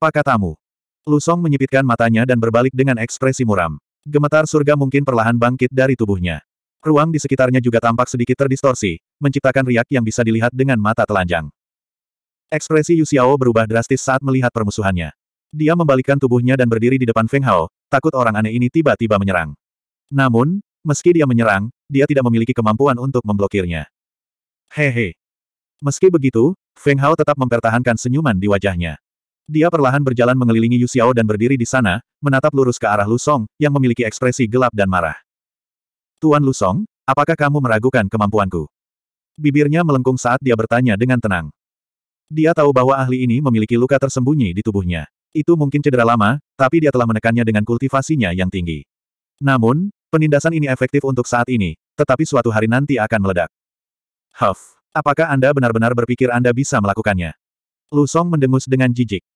Apa katamu? Lusong menyipitkan matanya dan berbalik dengan ekspresi muram. Gemetar surga mungkin perlahan bangkit dari tubuhnya. Ruang di sekitarnya juga tampak sedikit terdistorsi, menciptakan riak yang bisa dilihat dengan mata telanjang. Ekspresi Yu Xiao berubah drastis saat melihat permusuhannya. Dia membalikkan tubuhnya dan berdiri di depan Feng Hao, takut orang aneh ini tiba-tiba menyerang. Namun, meski dia menyerang, dia tidak memiliki kemampuan untuk memblokirnya. Hehe. Meski begitu, Feng Hao tetap mempertahankan senyuman di wajahnya. Dia perlahan berjalan mengelilingi Yu Xiao dan berdiri di sana, menatap lurus ke arah Lu Song, yang memiliki ekspresi gelap dan marah. Tuan Lu Song, apakah kamu meragukan kemampuanku? Bibirnya melengkung saat dia bertanya dengan tenang. Dia tahu bahwa ahli ini memiliki luka tersembunyi di tubuhnya. Itu mungkin cedera lama, tapi dia telah menekannya dengan kultivasinya yang tinggi. Namun, penindasan ini efektif untuk saat ini, tetapi suatu hari nanti akan meledak. Huff, apakah Anda benar-benar berpikir Anda bisa melakukannya? Lu Song mendengus dengan jijik.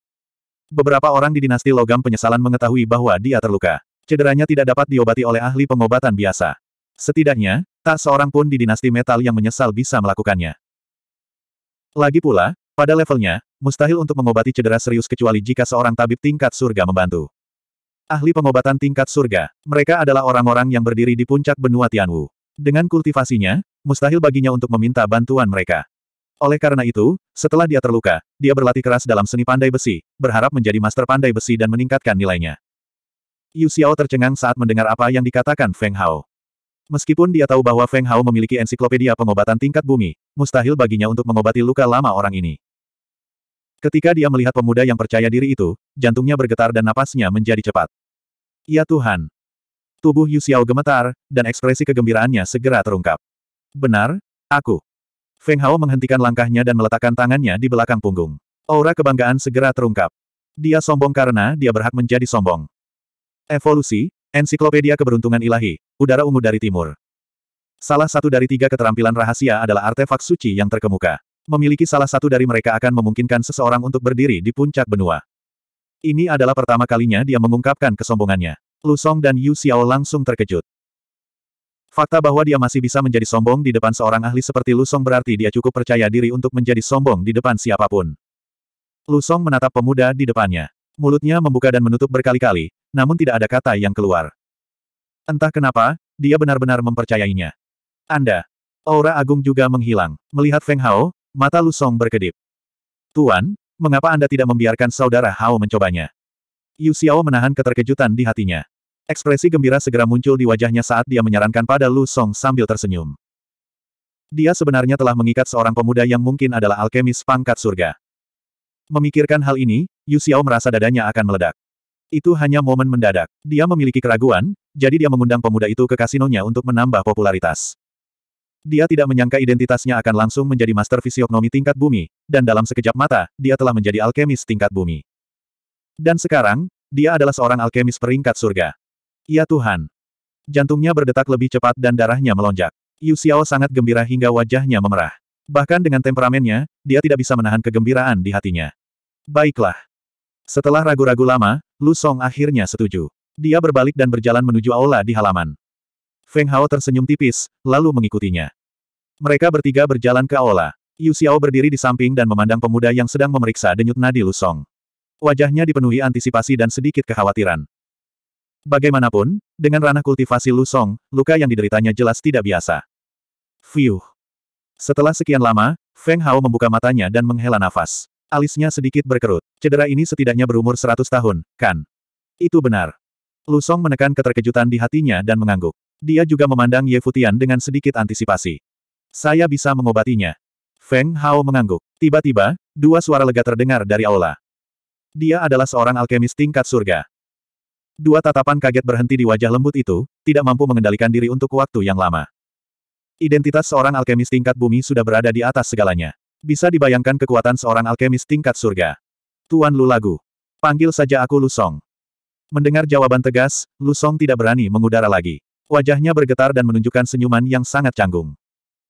Beberapa orang di dinasti logam penyesalan mengetahui bahwa dia terluka. Cederanya tidak dapat diobati oleh ahli pengobatan biasa. Setidaknya, tak seorang pun di dinasti metal yang menyesal bisa melakukannya. Lagi pula, pada levelnya, mustahil untuk mengobati cedera serius kecuali jika seorang tabib tingkat surga membantu. Ahli pengobatan tingkat surga, mereka adalah orang-orang yang berdiri di puncak benua Tianwu. Dengan kultivasinya, mustahil baginya untuk meminta bantuan mereka. Oleh karena itu, setelah dia terluka, dia berlatih keras dalam seni pandai besi, berharap menjadi master pandai besi dan meningkatkan nilainya. Yu Xiao tercengang saat mendengar apa yang dikatakan Feng Hao. Meskipun dia tahu bahwa Feng Hao memiliki ensiklopedia pengobatan tingkat bumi, mustahil baginya untuk mengobati luka lama orang ini. Ketika dia melihat pemuda yang percaya diri itu, jantungnya bergetar dan napasnya menjadi cepat. Ya Tuhan! Tubuh Yu Xiao gemetar, dan ekspresi kegembiraannya segera terungkap. Benar, aku. Feng Hao menghentikan langkahnya dan meletakkan tangannya di belakang punggung. Aura kebanggaan segera terungkap. Dia sombong karena dia berhak menjadi sombong. Evolusi, Ensiklopedia Keberuntungan Ilahi, Udara Ungu dari Timur. Salah satu dari tiga keterampilan rahasia adalah artefak suci yang terkemuka. Memiliki salah satu dari mereka akan memungkinkan seseorang untuk berdiri di puncak benua. Ini adalah pertama kalinya dia mengungkapkan kesombongannya. Lu Song dan Yu Xiao langsung terkejut. Fakta bahwa dia masih bisa menjadi sombong di depan seorang ahli seperti Lu Song berarti dia cukup percaya diri untuk menjadi sombong di depan siapapun. Lu Song menatap pemuda di depannya. Mulutnya membuka dan menutup berkali-kali, namun tidak ada kata yang keluar. Entah kenapa, dia benar-benar mempercayainya. Anda. Aura agung juga menghilang. Melihat Feng Hao, mata Lu Song berkedip. Tuan, mengapa Anda tidak membiarkan saudara Hao mencobanya? Yu Xiao menahan keterkejutan di hatinya. Ekspresi gembira segera muncul di wajahnya saat dia menyarankan pada Lu Song sambil tersenyum. Dia sebenarnya telah mengikat seorang pemuda yang mungkin adalah alkemis pangkat surga. Memikirkan hal ini, Yu Xiao merasa dadanya akan meledak. Itu hanya momen mendadak. Dia memiliki keraguan, jadi dia mengundang pemuda itu ke kasinonya untuk menambah popularitas. Dia tidak menyangka identitasnya akan langsung menjadi master fisiognomi tingkat bumi, dan dalam sekejap mata, dia telah menjadi alkemis tingkat bumi. Dan sekarang, dia adalah seorang alkemis peringkat surga. Ya Tuhan. Jantungnya berdetak lebih cepat dan darahnya melonjak. Yu Xiao sangat gembira hingga wajahnya memerah. Bahkan dengan temperamennya, dia tidak bisa menahan kegembiraan di hatinya. Baiklah. Setelah ragu-ragu lama, Lu Song akhirnya setuju. Dia berbalik dan berjalan menuju aula di halaman. Feng Hao tersenyum tipis, lalu mengikutinya. Mereka bertiga berjalan ke aula. Yu Xiao berdiri di samping dan memandang pemuda yang sedang memeriksa denyut nadi Lu Song. Wajahnya dipenuhi antisipasi dan sedikit kekhawatiran. Bagaimanapun, dengan ranah kultivasi Lu Song, luka yang dideritanya jelas tidak biasa. Fiuh. Setelah sekian lama, Feng Hao membuka matanya dan menghela nafas. Alisnya sedikit berkerut. Cedera ini setidaknya berumur 100 tahun, kan? Itu benar. Lu Song menekan keterkejutan di hatinya dan mengangguk. Dia juga memandang Ye Futian dengan sedikit antisipasi. Saya bisa mengobatinya. Feng Hao mengangguk. Tiba-tiba, dua suara lega terdengar dari aula. Dia adalah seorang alkemis tingkat surga. Dua tatapan kaget berhenti di wajah lembut itu, tidak mampu mengendalikan diri untuk waktu yang lama. Identitas seorang alkemis tingkat bumi sudah berada di atas segalanya. Bisa dibayangkan kekuatan seorang alkemis tingkat surga. Tuan Lu Lagu. Panggil saja aku Lu Song. Mendengar jawaban tegas, Lu Song tidak berani mengudara lagi. Wajahnya bergetar dan menunjukkan senyuman yang sangat canggung.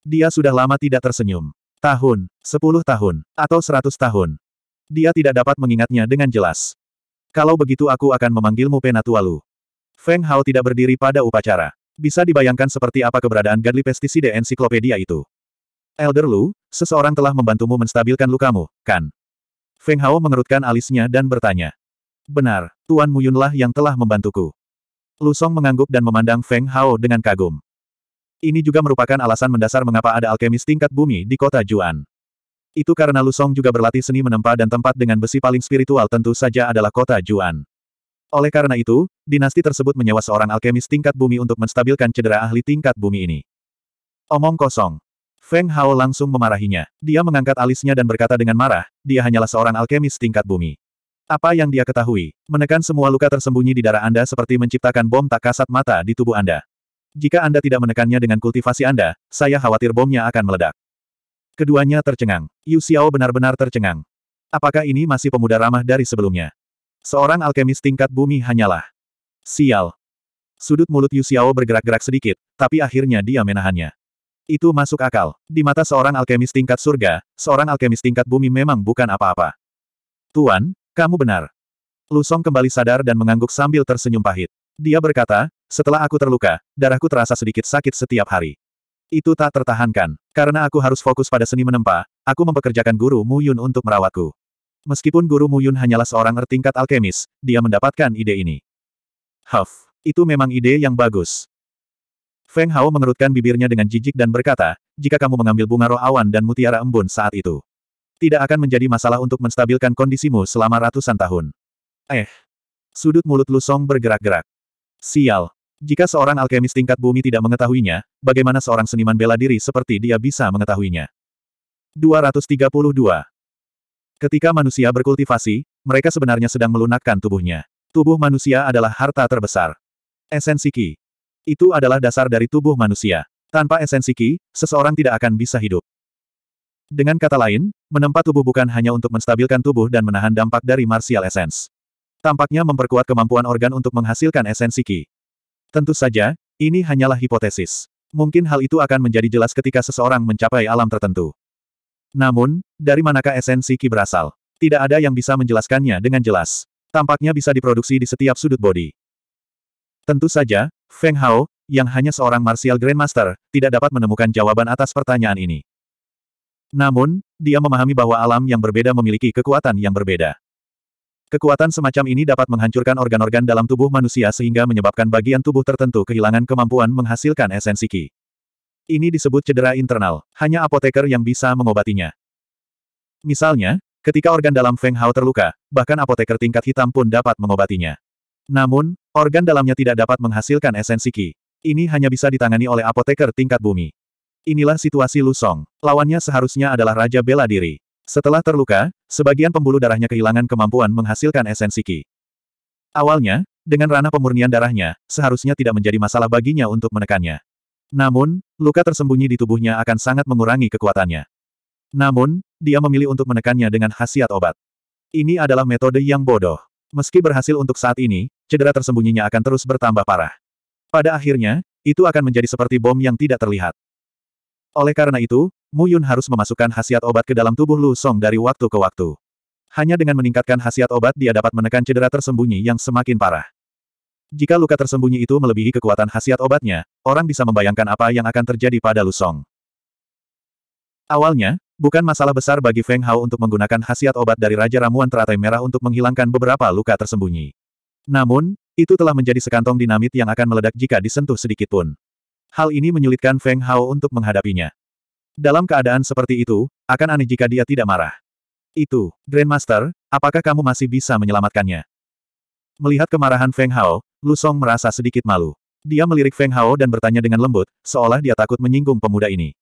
Dia sudah lama tidak tersenyum. Tahun, sepuluh tahun, atau seratus tahun. Dia tidak dapat mengingatnya dengan jelas. Kalau begitu aku akan memanggilmu Penatualu. Feng Hao tidak berdiri pada upacara. Bisa dibayangkan seperti apa keberadaan gadli pestisida ensiklopedia itu. Elder Lu, seseorang telah membantumu menstabilkan lukamu, kan? Feng Hao mengerutkan alisnya dan bertanya. Benar, Tuan Mu Yunlah yang telah membantuku. Lu Song mengangguk dan memandang Feng Hao dengan kagum. Ini juga merupakan alasan mendasar mengapa ada alkemis tingkat bumi di kota Juan. Itu karena Lu Song juga berlatih seni menempa dan tempat dengan besi paling spiritual tentu saja adalah kota Juan. Oleh karena itu, dinasti tersebut menyewa seorang alkemis tingkat bumi untuk menstabilkan cedera ahli tingkat bumi ini. Omong kosong. Feng Hao langsung memarahinya. Dia mengangkat alisnya dan berkata dengan marah, dia hanyalah seorang alkemis tingkat bumi. Apa yang dia ketahui? Menekan semua luka tersembunyi di darah Anda seperti menciptakan bom tak kasat mata di tubuh Anda. Jika Anda tidak menekannya dengan kultivasi Anda, saya khawatir bomnya akan meledak. Keduanya tercengang. Yu Xiao benar-benar tercengang. Apakah ini masih pemuda ramah dari sebelumnya? Seorang alkemis tingkat bumi hanyalah. Sial. Sudut mulut Yu Xiao bergerak-gerak sedikit, tapi akhirnya dia menahannya. Itu masuk akal. Di mata seorang alkemis tingkat surga, seorang alkemis tingkat bumi memang bukan apa-apa. Tuan, kamu benar. Lusong kembali sadar dan mengangguk sambil tersenyum pahit. Dia berkata, setelah aku terluka, darahku terasa sedikit sakit setiap hari. Itu tak tertahankan. Karena aku harus fokus pada seni menempa, aku mempekerjakan guru Mu Yun untuk merawatku. Meskipun guru Mu Yun hanyalah seorang ertingkat alkemis, dia mendapatkan ide ini. Huff, itu memang ide yang bagus. Feng Hao mengerutkan bibirnya dengan jijik dan berkata, jika kamu mengambil bunga roh awan dan mutiara embun saat itu, tidak akan menjadi masalah untuk menstabilkan kondisimu selama ratusan tahun. Eh. Sudut mulut Lusong bergerak-gerak. Sial, jika seorang alkemis tingkat bumi tidak mengetahuinya, bagaimana seorang seniman bela diri seperti dia bisa mengetahuinya? 232. Ketika manusia berkultivasi, mereka sebenarnya sedang melunakkan tubuhnya. Tubuh manusia adalah harta terbesar. Esensi Ki. Itu adalah dasar dari tubuh manusia. Tanpa esensi Ki, seseorang tidak akan bisa hidup. Dengan kata lain, menempa tubuh bukan hanya untuk menstabilkan tubuh dan menahan dampak dari martial essence. Tampaknya memperkuat kemampuan organ untuk menghasilkan esensi Ki. Tentu saja, ini hanyalah hipotesis. Mungkin hal itu akan menjadi jelas ketika seseorang mencapai alam tertentu. Namun, dari manakah esensi ki berasal? Tidak ada yang bisa menjelaskannya dengan jelas. Tampaknya bisa diproduksi di setiap sudut bodi. Tentu saja, Feng Hao, yang hanya seorang martial grandmaster, tidak dapat menemukan jawaban atas pertanyaan ini. Namun, dia memahami bahwa alam yang berbeda memiliki kekuatan yang berbeda. Kekuatan semacam ini dapat menghancurkan organ-organ dalam tubuh manusia sehingga menyebabkan bagian tubuh tertentu kehilangan kemampuan menghasilkan esensi ki. Ini disebut cedera internal, hanya apoteker yang bisa mengobatinya. Misalnya, ketika organ dalam Feng Hao terluka, bahkan apoteker tingkat hitam pun dapat mengobatinya. Namun, organ dalamnya tidak dapat menghasilkan esensi ki. Ini hanya bisa ditangani oleh apoteker tingkat bumi. Inilah situasi Lu Song. Lawannya seharusnya adalah Raja Bela Diri. Setelah terluka, sebagian pembuluh darahnya kehilangan kemampuan menghasilkan esensi Ki. Awalnya, dengan ranah pemurnian darahnya, seharusnya tidak menjadi masalah baginya untuk menekannya. Namun, luka tersembunyi di tubuhnya akan sangat mengurangi kekuatannya. Namun, dia memilih untuk menekannya dengan khasiat obat. Ini adalah metode yang bodoh. Meski berhasil untuk saat ini, cedera tersembunyinya akan terus bertambah parah. Pada akhirnya, itu akan menjadi seperti bom yang tidak terlihat. Oleh karena itu, Mu Yun harus memasukkan khasiat obat ke dalam tubuh Lu Song dari waktu ke waktu. Hanya dengan meningkatkan khasiat obat dia dapat menekan cedera tersembunyi yang semakin parah. Jika luka tersembunyi itu melebihi kekuatan khasiat obatnya, orang bisa membayangkan apa yang akan terjadi pada Lu Song. Awalnya, bukan masalah besar bagi Feng Hao untuk menggunakan khasiat obat dari Raja Ramuan Teratai Merah untuk menghilangkan beberapa luka tersembunyi. Namun, itu telah menjadi sekantong dinamit yang akan meledak jika disentuh sedikitpun. Hal ini menyulitkan Feng Hao untuk menghadapinya. Dalam keadaan seperti itu, akan aneh jika dia tidak marah. Itu, Grandmaster, apakah kamu masih bisa menyelamatkannya? Melihat kemarahan Feng Hao, Lu Song merasa sedikit malu. Dia melirik Feng Hao dan bertanya dengan lembut, seolah dia takut menyinggung pemuda ini.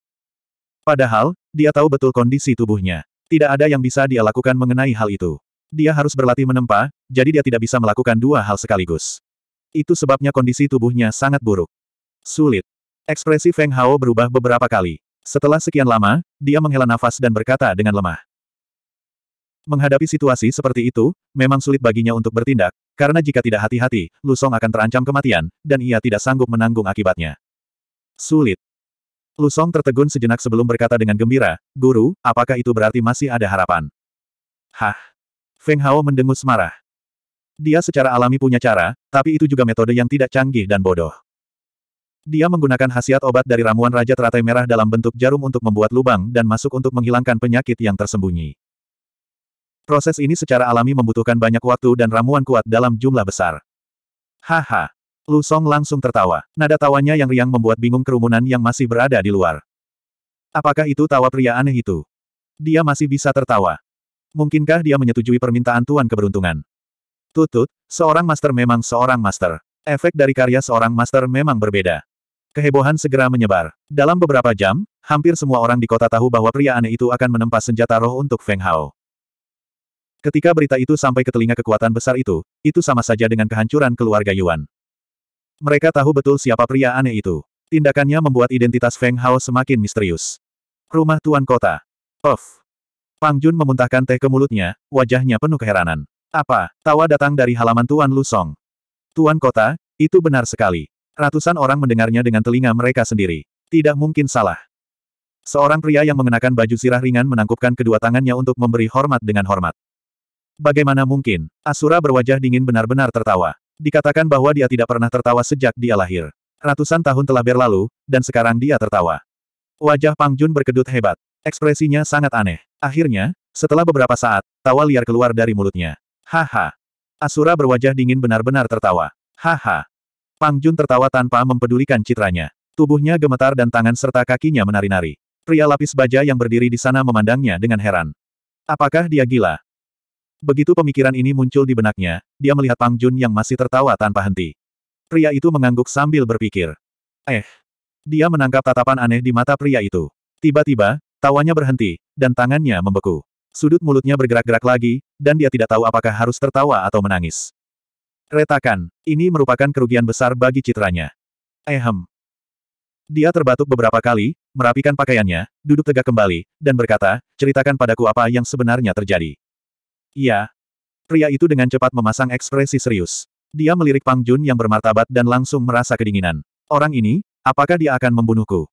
Padahal, dia tahu betul kondisi tubuhnya. Tidak ada yang bisa dia lakukan mengenai hal itu. Dia harus berlatih menempa, jadi dia tidak bisa melakukan dua hal sekaligus. Itu sebabnya kondisi tubuhnya sangat buruk. Sulit. Ekspresi Feng Hao berubah beberapa kali. Setelah sekian lama, dia menghela nafas dan berkata dengan lemah. Menghadapi situasi seperti itu, memang sulit baginya untuk bertindak, karena jika tidak hati-hati, Lusong akan terancam kematian, dan ia tidak sanggup menanggung akibatnya. Sulit. Lusong tertegun sejenak sebelum berkata dengan gembira, Guru, apakah itu berarti masih ada harapan? Hah? Feng Hao mendengus marah. Dia secara alami punya cara, tapi itu juga metode yang tidak canggih dan bodoh. Dia menggunakan khasiat obat dari ramuan Raja Teratai Merah dalam bentuk jarum untuk membuat lubang dan masuk untuk menghilangkan penyakit yang tersembunyi. Proses ini secara alami membutuhkan banyak waktu dan ramuan kuat dalam jumlah besar. Haha. Lu Song langsung tertawa. Nada tawanya yang riang membuat bingung kerumunan yang masih berada di luar. Apakah itu tawa pria aneh itu? Dia masih bisa tertawa. Mungkinkah dia menyetujui permintaan Tuan keberuntungan? Tutut, seorang master memang seorang master. Efek dari karya seorang master memang berbeda. Kehebohan segera menyebar. Dalam beberapa jam, hampir semua orang di kota tahu bahwa pria aneh itu akan menempa senjata roh untuk Feng Hao. Ketika berita itu sampai ke telinga kekuatan besar itu, itu sama saja dengan kehancuran keluarga Yuan. Mereka tahu betul siapa pria aneh itu. Tindakannya membuat identitas Feng Hao semakin misterius. Rumah Tuan Kota. Of. Pang Jun memuntahkan teh ke mulutnya, wajahnya penuh keheranan. Apa? Tawa datang dari halaman Tuan Lu Song. Tuan Kota, itu benar sekali. Ratusan orang mendengarnya dengan telinga mereka sendiri. Tidak mungkin salah. Seorang pria yang mengenakan baju sirah ringan menangkupkan kedua tangannya untuk memberi hormat dengan hormat. Bagaimana mungkin? Asura berwajah dingin benar-benar tertawa. Dikatakan bahwa dia tidak pernah tertawa sejak dia lahir. Ratusan tahun telah berlalu, dan sekarang dia tertawa. Wajah Pang Jun berkedut hebat. Ekspresinya sangat aneh. Akhirnya, setelah beberapa saat, tawa liar keluar dari mulutnya. Haha. Asura berwajah dingin benar-benar tertawa. Haha. Pang Jun tertawa tanpa mempedulikan citranya. Tubuhnya gemetar dan tangan serta kakinya menari-nari. Pria lapis baja yang berdiri di sana memandangnya dengan heran. Apakah dia gila? Begitu pemikiran ini muncul di benaknya, dia melihat Pang Jun yang masih tertawa tanpa henti. Pria itu mengangguk sambil berpikir. Eh. Dia menangkap tatapan aneh di mata pria itu. Tiba-tiba, tawanya berhenti, dan tangannya membeku. Sudut mulutnya bergerak-gerak lagi, dan dia tidak tahu apakah harus tertawa atau menangis. Retakan, ini merupakan kerugian besar bagi citranya. Ehem. Dia terbatuk beberapa kali, merapikan pakaiannya, duduk tegak kembali, dan berkata, ceritakan padaku apa yang sebenarnya terjadi. Iya. Pria itu dengan cepat memasang ekspresi serius. Dia melirik Pang Jun yang bermartabat dan langsung merasa kedinginan. Orang ini, apakah dia akan membunuhku?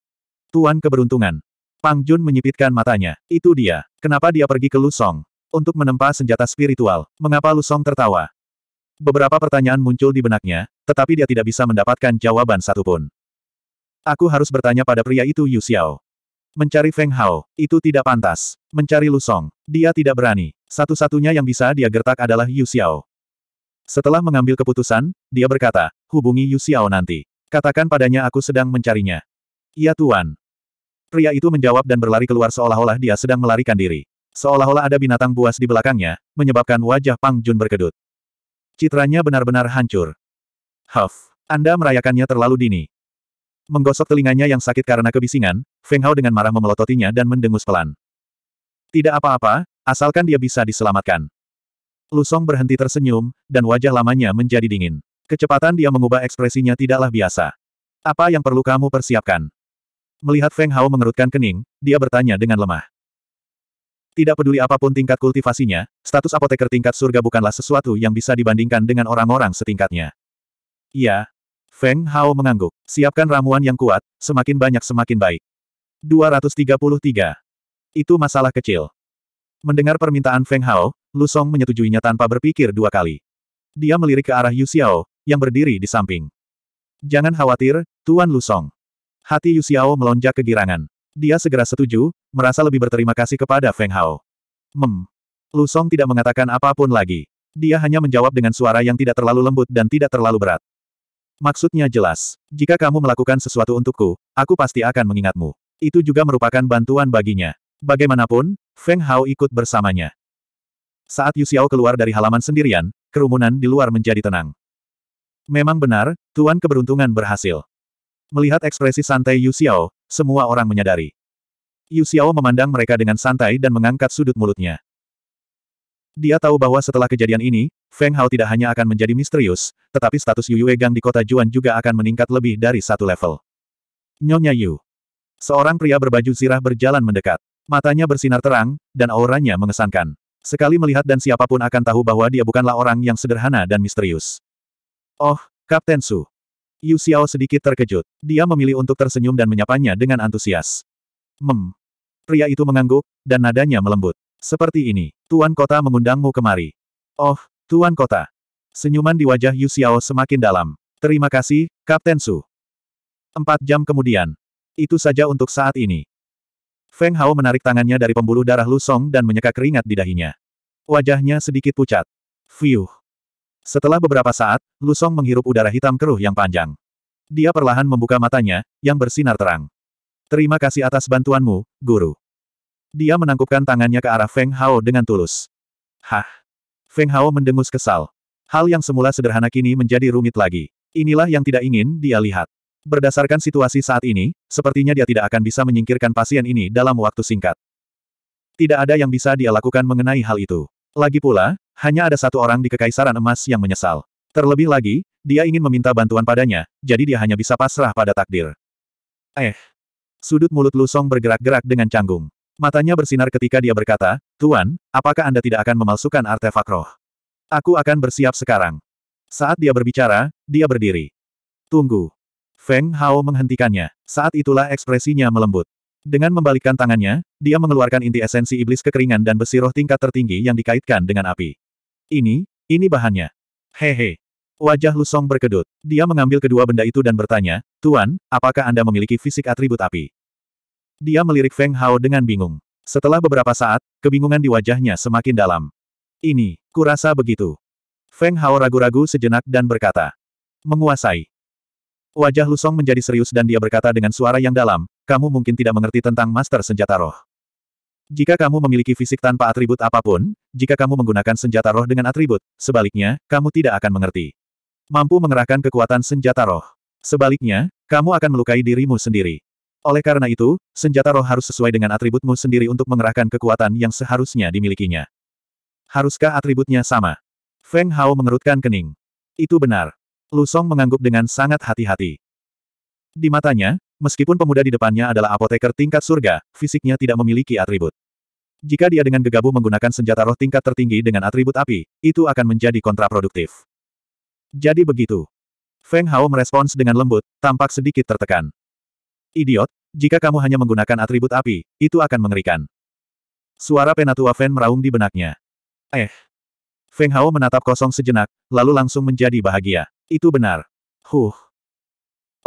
Tuan keberuntungan. Pang Jun menyipitkan matanya. Itu dia. Kenapa dia pergi ke Lusong? Untuk menempa senjata spiritual. Mengapa Lusong tertawa? Beberapa pertanyaan muncul di benaknya, tetapi dia tidak bisa mendapatkan jawaban satupun. Aku harus bertanya pada pria itu Yu Xiao. Mencari Feng Hao, itu tidak pantas. Mencari Lu Song, dia tidak berani. Satu-satunya yang bisa dia gertak adalah Yu Xiao. Setelah mengambil keputusan, dia berkata, hubungi Yu Xiao nanti. Katakan padanya aku sedang mencarinya. Iya Tuan. Pria itu menjawab dan berlari keluar seolah-olah dia sedang melarikan diri. Seolah-olah ada binatang buas di belakangnya, menyebabkan wajah Pang Jun berkedut. Citranya benar-benar hancur. Huff, Anda merayakannya terlalu dini. Menggosok telinganya yang sakit karena kebisingan, Feng Hao dengan marah memelototinya dan mendengus pelan. Tidak apa-apa, asalkan dia bisa diselamatkan. Lusong berhenti tersenyum, dan wajah lamanya menjadi dingin. Kecepatan dia mengubah ekspresinya tidaklah biasa. Apa yang perlu kamu persiapkan? Melihat Feng Hao mengerutkan kening, dia bertanya dengan lemah. Tidak peduli apapun tingkat kultivasinya, status apoteker tingkat surga bukanlah sesuatu yang bisa dibandingkan dengan orang-orang setingkatnya. Iya. Feng Hao mengangguk. Siapkan ramuan yang kuat, semakin banyak semakin baik. 233. Itu masalah kecil. Mendengar permintaan Feng Hao, Lu Song menyetujuinya tanpa berpikir dua kali. Dia melirik ke arah Yu Xiao, yang berdiri di samping. Jangan khawatir, Tuan Lu Song. Hati Yu Xiao melonjak kegirangan. Dia segera setuju, merasa lebih berterima kasih kepada Feng Hao. Mem. Lu Song tidak mengatakan apapun lagi. Dia hanya menjawab dengan suara yang tidak terlalu lembut dan tidak terlalu berat. Maksudnya jelas. Jika kamu melakukan sesuatu untukku, aku pasti akan mengingatmu. Itu juga merupakan bantuan baginya. Bagaimanapun, Feng Hao ikut bersamanya. Saat Yu Xiao keluar dari halaman sendirian, kerumunan di luar menjadi tenang. Memang benar, Tuan keberuntungan berhasil. Melihat ekspresi santai Yu Xiao, semua orang menyadari. Yu Xiao memandang mereka dengan santai dan mengangkat sudut mulutnya. Dia tahu bahwa setelah kejadian ini, Feng Hao tidak hanya akan menjadi misterius, tetapi status Yu Yue Gang di kota Juan juga akan meningkat lebih dari satu level. Nyonya Yu. Seorang pria berbaju zirah berjalan mendekat. Matanya bersinar terang, dan auranya mengesankan. Sekali melihat dan siapapun akan tahu bahwa dia bukanlah orang yang sederhana dan misterius. Oh, Kapten Su. Yu Xiao sedikit terkejut. Dia memilih untuk tersenyum dan menyapanya dengan antusias. Mem. Pria itu mengangguk, dan nadanya melembut. Seperti ini, Tuan Kota mengundangmu kemari. Oh, Tuan Kota. Senyuman di wajah Yu Xiao semakin dalam. Terima kasih, Kapten Su. Empat jam kemudian. Itu saja untuk saat ini. Feng Hao menarik tangannya dari pembuluh darah Lu Song dan menyeka keringat di dahinya. Wajahnya sedikit pucat. Fiuh. Setelah beberapa saat, Lusong menghirup udara hitam keruh yang panjang. Dia perlahan membuka matanya, yang bersinar terang. Terima kasih atas bantuanmu, guru. Dia menangkupkan tangannya ke arah Feng Hao dengan tulus. Hah! Feng Hao mendengus kesal. Hal yang semula sederhana kini menjadi rumit lagi. Inilah yang tidak ingin dia lihat. Berdasarkan situasi saat ini, sepertinya dia tidak akan bisa menyingkirkan pasien ini dalam waktu singkat. Tidak ada yang bisa dia lakukan mengenai hal itu. Lagi pula, hanya ada satu orang di Kekaisaran Emas yang menyesal. Terlebih lagi, dia ingin meminta bantuan padanya, jadi dia hanya bisa pasrah pada takdir. Eh. Sudut mulut Lusong bergerak-gerak dengan canggung. Matanya bersinar ketika dia berkata, Tuan, apakah Anda tidak akan memalsukan artefak roh? Aku akan bersiap sekarang. Saat dia berbicara, dia berdiri. Tunggu. Feng Hao menghentikannya. Saat itulah ekspresinya melembut. Dengan membalikkan tangannya, dia mengeluarkan inti esensi iblis kekeringan dan besi roh tingkat tertinggi yang dikaitkan dengan api. Ini, ini bahannya. Hehe. He. Wajah Lusong berkedut. Dia mengambil kedua benda itu dan bertanya, Tuan, apakah Anda memiliki fisik atribut api? Dia melirik Feng Hao dengan bingung. Setelah beberapa saat, kebingungan di wajahnya semakin dalam. Ini, kurasa begitu. Feng Hao ragu-ragu sejenak dan berkata. Menguasai. Wajah Lusong menjadi serius dan dia berkata dengan suara yang dalam, kamu mungkin tidak mengerti tentang master senjata roh. Jika kamu memiliki fisik tanpa atribut apapun, jika kamu menggunakan senjata roh dengan atribut, sebaliknya, kamu tidak akan mengerti. Mampu mengerahkan kekuatan senjata roh. Sebaliknya, kamu akan melukai dirimu sendiri. Oleh karena itu, senjata roh harus sesuai dengan atributmu sendiri untuk mengerahkan kekuatan yang seharusnya dimilikinya. Haruskah atributnya sama? Feng Hao mengerutkan kening. Itu benar. Lu Song mengangguk dengan sangat hati-hati. Di matanya, Meskipun pemuda di depannya adalah apoteker tingkat surga, fisiknya tidak memiliki atribut. Jika dia dengan gegabah menggunakan senjata roh tingkat tertinggi dengan atribut api, itu akan menjadi kontraproduktif. Jadi begitu. Feng Hao merespons dengan lembut, tampak sedikit tertekan. Idiot, jika kamu hanya menggunakan atribut api, itu akan mengerikan. Suara penatua Feng meraung di benaknya. Eh. Feng Hao menatap kosong sejenak, lalu langsung menjadi bahagia. Itu benar. Huh.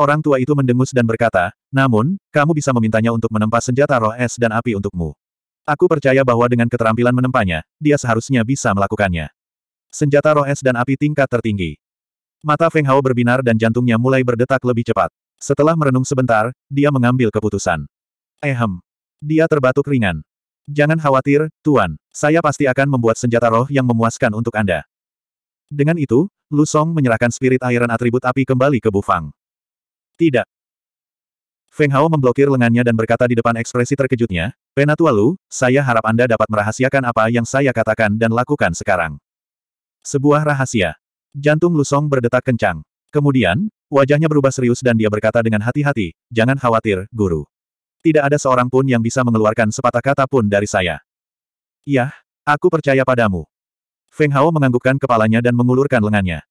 Orang tua itu mendengus dan berkata, namun, kamu bisa memintanya untuk menempa senjata roh es dan api untukmu. Aku percaya bahwa dengan keterampilan menempanya, dia seharusnya bisa melakukannya. Senjata roh es dan api tingkat tertinggi. Mata Feng Hao berbinar dan jantungnya mulai berdetak lebih cepat. Setelah merenung sebentar, dia mengambil keputusan. Ehem. Dia terbatuk ringan. Jangan khawatir, Tuan. Saya pasti akan membuat senjata roh yang memuaskan untuk Anda. Dengan itu, Lu Song menyerahkan spirit airan atribut api kembali ke Bufang. Tidak. Feng Hao memblokir lengannya dan berkata di depan ekspresi terkejutnya, Penatua Lu, saya harap Anda dapat merahasiakan apa yang saya katakan dan lakukan sekarang. Sebuah rahasia. Jantung Lu Song berdetak kencang. Kemudian, wajahnya berubah serius dan dia berkata dengan hati-hati, jangan khawatir, guru. Tidak ada seorang pun yang bisa mengeluarkan sepatah kata pun dari saya. Yah, aku percaya padamu. Feng Hao menganggukkan kepalanya dan mengulurkan lengannya.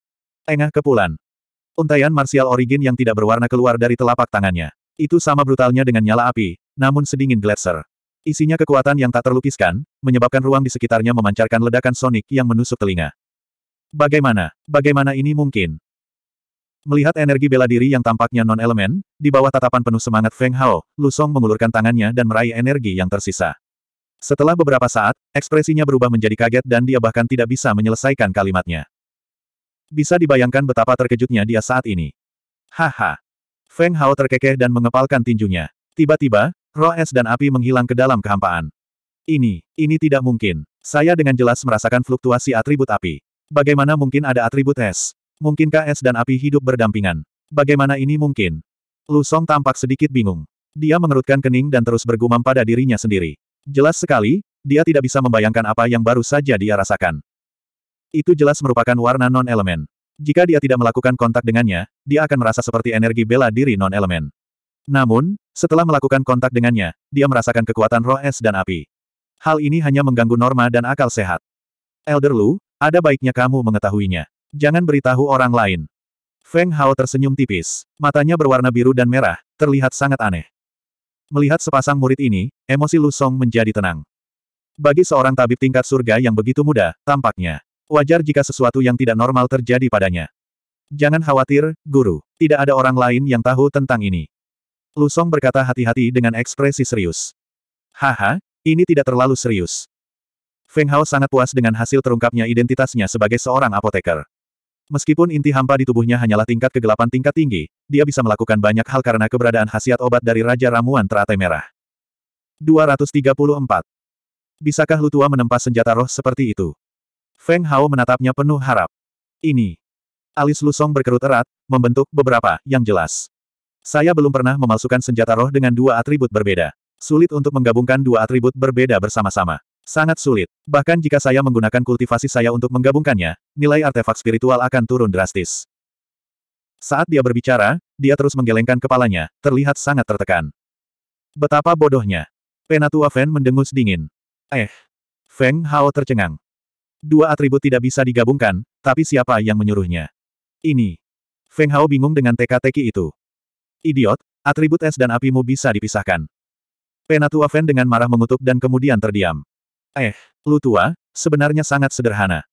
Engah kepulan, Untaian martial origin yang tidak berwarna keluar dari telapak tangannya. Itu sama brutalnya dengan nyala api, namun sedingin gletser. Isinya kekuatan yang tak terlukiskan, menyebabkan ruang di sekitarnya memancarkan ledakan sonik yang menusuk telinga. Bagaimana? Bagaimana ini mungkin? Melihat energi bela diri yang tampaknya non-elemen, di bawah tatapan penuh semangat Feng Hao, Lu Song mengulurkan tangannya dan meraih energi yang tersisa. Setelah beberapa saat, ekspresinya berubah menjadi kaget dan dia bahkan tidak bisa menyelesaikan kalimatnya. Bisa dibayangkan betapa terkejutnya dia saat ini. Haha. Feng Hao terkekeh dan mengepalkan tinjunya. Tiba-tiba, roh es dan api menghilang ke dalam kehampaan. Ini, ini tidak mungkin. Saya dengan jelas merasakan fluktuasi atribut api. Bagaimana mungkin ada atribut es? Mungkinkah es dan api hidup berdampingan? Bagaimana ini mungkin? Lu Song tampak sedikit bingung. Dia mengerutkan kening dan terus bergumam pada dirinya sendiri. Jelas sekali, dia tidak bisa membayangkan apa yang baru saja dia rasakan. Itu jelas merupakan warna non-elemen. Jika dia tidak melakukan kontak dengannya, dia akan merasa seperti energi bela diri non-elemen. Namun, setelah melakukan kontak dengannya, dia merasakan kekuatan roh es dan api. Hal ini hanya mengganggu norma dan akal sehat. Elder Lu, ada baiknya kamu mengetahuinya. Jangan beritahu orang lain. Feng Hao tersenyum tipis. Matanya berwarna biru dan merah, terlihat sangat aneh. Melihat sepasang murid ini, emosi Lu Song menjadi tenang. Bagi seorang tabib tingkat surga yang begitu muda, tampaknya Wajar jika sesuatu yang tidak normal terjadi padanya. Jangan khawatir, guru. Tidak ada orang lain yang tahu tentang ini. Lusong berkata hati-hati dengan ekspresi serius. Haha, ini tidak terlalu serius. Feng Hao sangat puas dengan hasil terungkapnya identitasnya sebagai seorang apoteker. Meskipun inti hampa di tubuhnya hanyalah tingkat kegelapan tingkat tinggi, dia bisa melakukan banyak hal karena keberadaan khasiat obat dari Raja Ramuan Teratai Merah. 234. Bisakah Lutua menempa senjata roh seperti itu? Feng Hao menatapnya penuh harap. Ini. Alis Lusong berkerut erat, membentuk beberapa yang jelas. Saya belum pernah memalsukan senjata roh dengan dua atribut berbeda. Sulit untuk menggabungkan dua atribut berbeda bersama-sama. Sangat sulit. Bahkan jika saya menggunakan kultivasi saya untuk menggabungkannya, nilai artefak spiritual akan turun drastis. Saat dia berbicara, dia terus menggelengkan kepalanya, terlihat sangat tertekan. Betapa bodohnya. Penatua Feng mendengus dingin. Eh. Feng Hao tercengang. Dua atribut tidak bisa digabungkan, tapi siapa yang menyuruhnya? Ini. Feng Hao bingung dengan teka-teki itu. Idiot, atribut es dan apimu bisa dipisahkan. Penatua Fen dengan marah mengutuk dan kemudian terdiam. Eh, lu tua, sebenarnya sangat sederhana.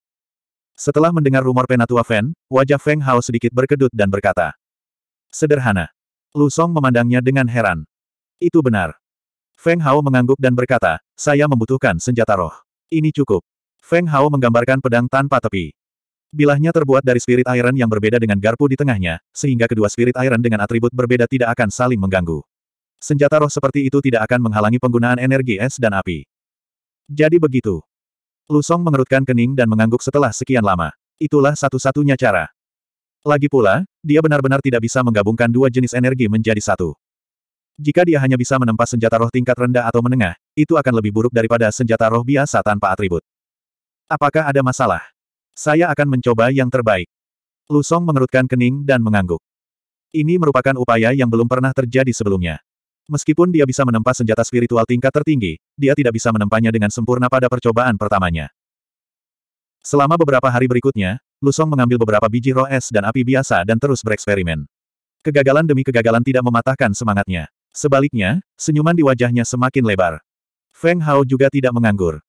Setelah mendengar rumor Penatua Fen, wajah Feng Hao sedikit berkedut dan berkata. Sederhana. Lu Song memandangnya dengan heran. Itu benar. Feng Hao mengangguk dan berkata, saya membutuhkan senjata roh. Ini cukup. Feng Hao menggambarkan pedang tanpa tepi. Bilahnya terbuat dari spirit iron yang berbeda dengan garpu di tengahnya, sehingga kedua spirit iron dengan atribut berbeda tidak akan saling mengganggu. Senjata roh seperti itu tidak akan menghalangi penggunaan energi es dan api. Jadi begitu. Lusong mengerutkan kening dan mengangguk setelah sekian lama. Itulah satu-satunya cara. Lagi pula, dia benar-benar tidak bisa menggabungkan dua jenis energi menjadi satu. Jika dia hanya bisa menempa senjata roh tingkat rendah atau menengah, itu akan lebih buruk daripada senjata roh biasa tanpa atribut. Apakah ada masalah? Saya akan mencoba yang terbaik. Lu Song mengerutkan kening dan mengangguk. Ini merupakan upaya yang belum pernah terjadi sebelumnya. Meskipun dia bisa menempa senjata spiritual tingkat tertinggi, dia tidak bisa menempanya dengan sempurna pada percobaan pertamanya. Selama beberapa hari berikutnya, Lusong mengambil beberapa biji roh es dan api biasa dan terus bereksperimen. Kegagalan demi kegagalan tidak mematahkan semangatnya. Sebaliknya, senyuman di wajahnya semakin lebar. Feng Hao juga tidak menganggur.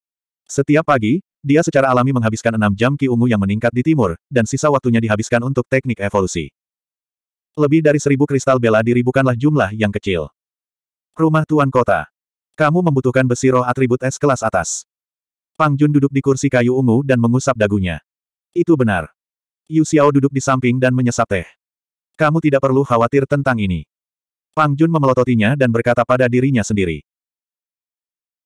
Setiap pagi, dia secara alami menghabiskan enam jam ki ungu yang meningkat di timur, dan sisa waktunya dihabiskan untuk teknik evolusi. Lebih dari seribu kristal bela diri bukanlah jumlah yang kecil. Rumah Tuan Kota. Kamu membutuhkan besi roh atribut es kelas atas. Pang Jun duduk di kursi kayu ungu dan mengusap dagunya. Itu benar. Yu Xiao duduk di samping dan menyesap teh. Kamu tidak perlu khawatir tentang ini. Pang Jun memelototinya dan berkata pada dirinya sendiri.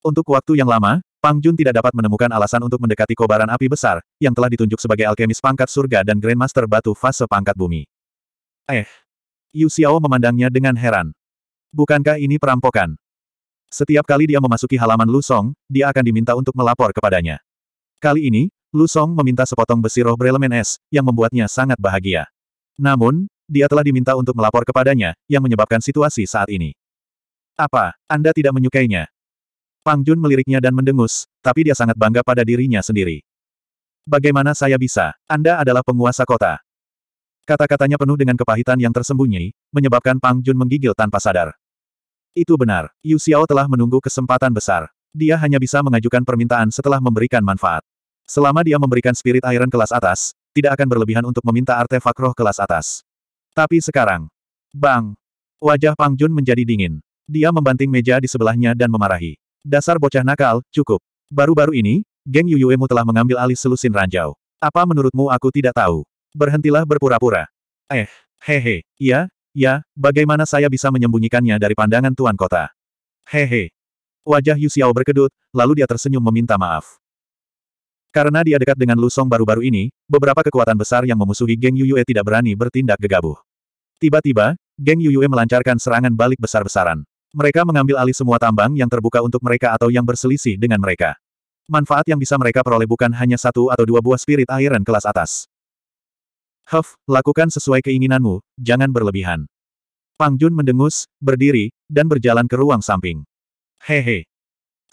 Untuk waktu yang lama, Pang Jun tidak dapat menemukan alasan untuk mendekati kobaran api besar, yang telah ditunjuk sebagai alkemis pangkat surga dan Grandmaster batu fase pangkat bumi. Eh. Yu Xiao memandangnya dengan heran. Bukankah ini perampokan? Setiap kali dia memasuki halaman Lu Song, dia akan diminta untuk melapor kepadanya. Kali ini, Lu Song meminta sepotong besi roh berelemen es, yang membuatnya sangat bahagia. Namun, dia telah diminta untuk melapor kepadanya, yang menyebabkan situasi saat ini. Apa, Anda tidak menyukainya? Pang Jun meliriknya dan mendengus, tapi dia sangat bangga pada dirinya sendiri. Bagaimana saya bisa? Anda adalah penguasa kota. Kata-katanya penuh dengan kepahitan yang tersembunyi, menyebabkan Pang Jun menggigil tanpa sadar. Itu benar, Yu Xiao telah menunggu kesempatan besar. Dia hanya bisa mengajukan permintaan setelah memberikan manfaat. Selama dia memberikan spirit iron kelas atas, tidak akan berlebihan untuk meminta artefak roh kelas atas. Tapi sekarang, bang, wajah Pang Jun menjadi dingin. Dia membanting meja di sebelahnya dan memarahi. Dasar bocah nakal, cukup. Baru-baru ini, geng Yuyuemu telah mengambil alih selusin ranjau. Apa menurutmu aku tidak tahu? Berhentilah berpura-pura. Eh, hehe, iya, ya, bagaimana saya bisa menyembunyikannya dari pandangan tuan kota? Hehe. Wajah Yu Xiao berkedut, lalu dia tersenyum meminta maaf. Karena dia dekat dengan Lu Song baru-baru ini, beberapa kekuatan besar yang memusuhi geng Yue tidak berani bertindak gegabah. Tiba-tiba, geng Yue melancarkan serangan balik besar-besaran. Mereka mengambil alih semua tambang yang terbuka untuk mereka atau yang berselisih dengan mereka. Manfaat yang bisa mereka peroleh bukan hanya satu atau dua buah spirit iron kelas atas. Huff, lakukan sesuai keinginanmu, jangan berlebihan. Pang Jun mendengus, berdiri, dan berjalan ke ruang samping. Hehe.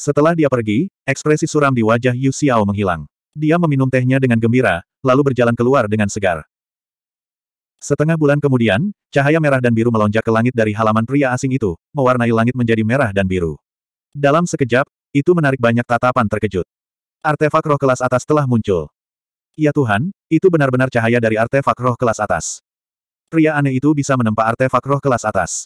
Setelah dia pergi, ekspresi suram di wajah Yu Xiao menghilang. Dia meminum tehnya dengan gembira, lalu berjalan keluar dengan segar. Setengah bulan kemudian, cahaya merah dan biru melonjak ke langit dari halaman pria asing itu, mewarnai langit menjadi merah dan biru. Dalam sekejap, itu menarik banyak tatapan terkejut. Artefak roh kelas atas telah muncul. Ya Tuhan, itu benar-benar cahaya dari artefak roh kelas atas. Pria aneh itu bisa menempa artefak roh kelas atas.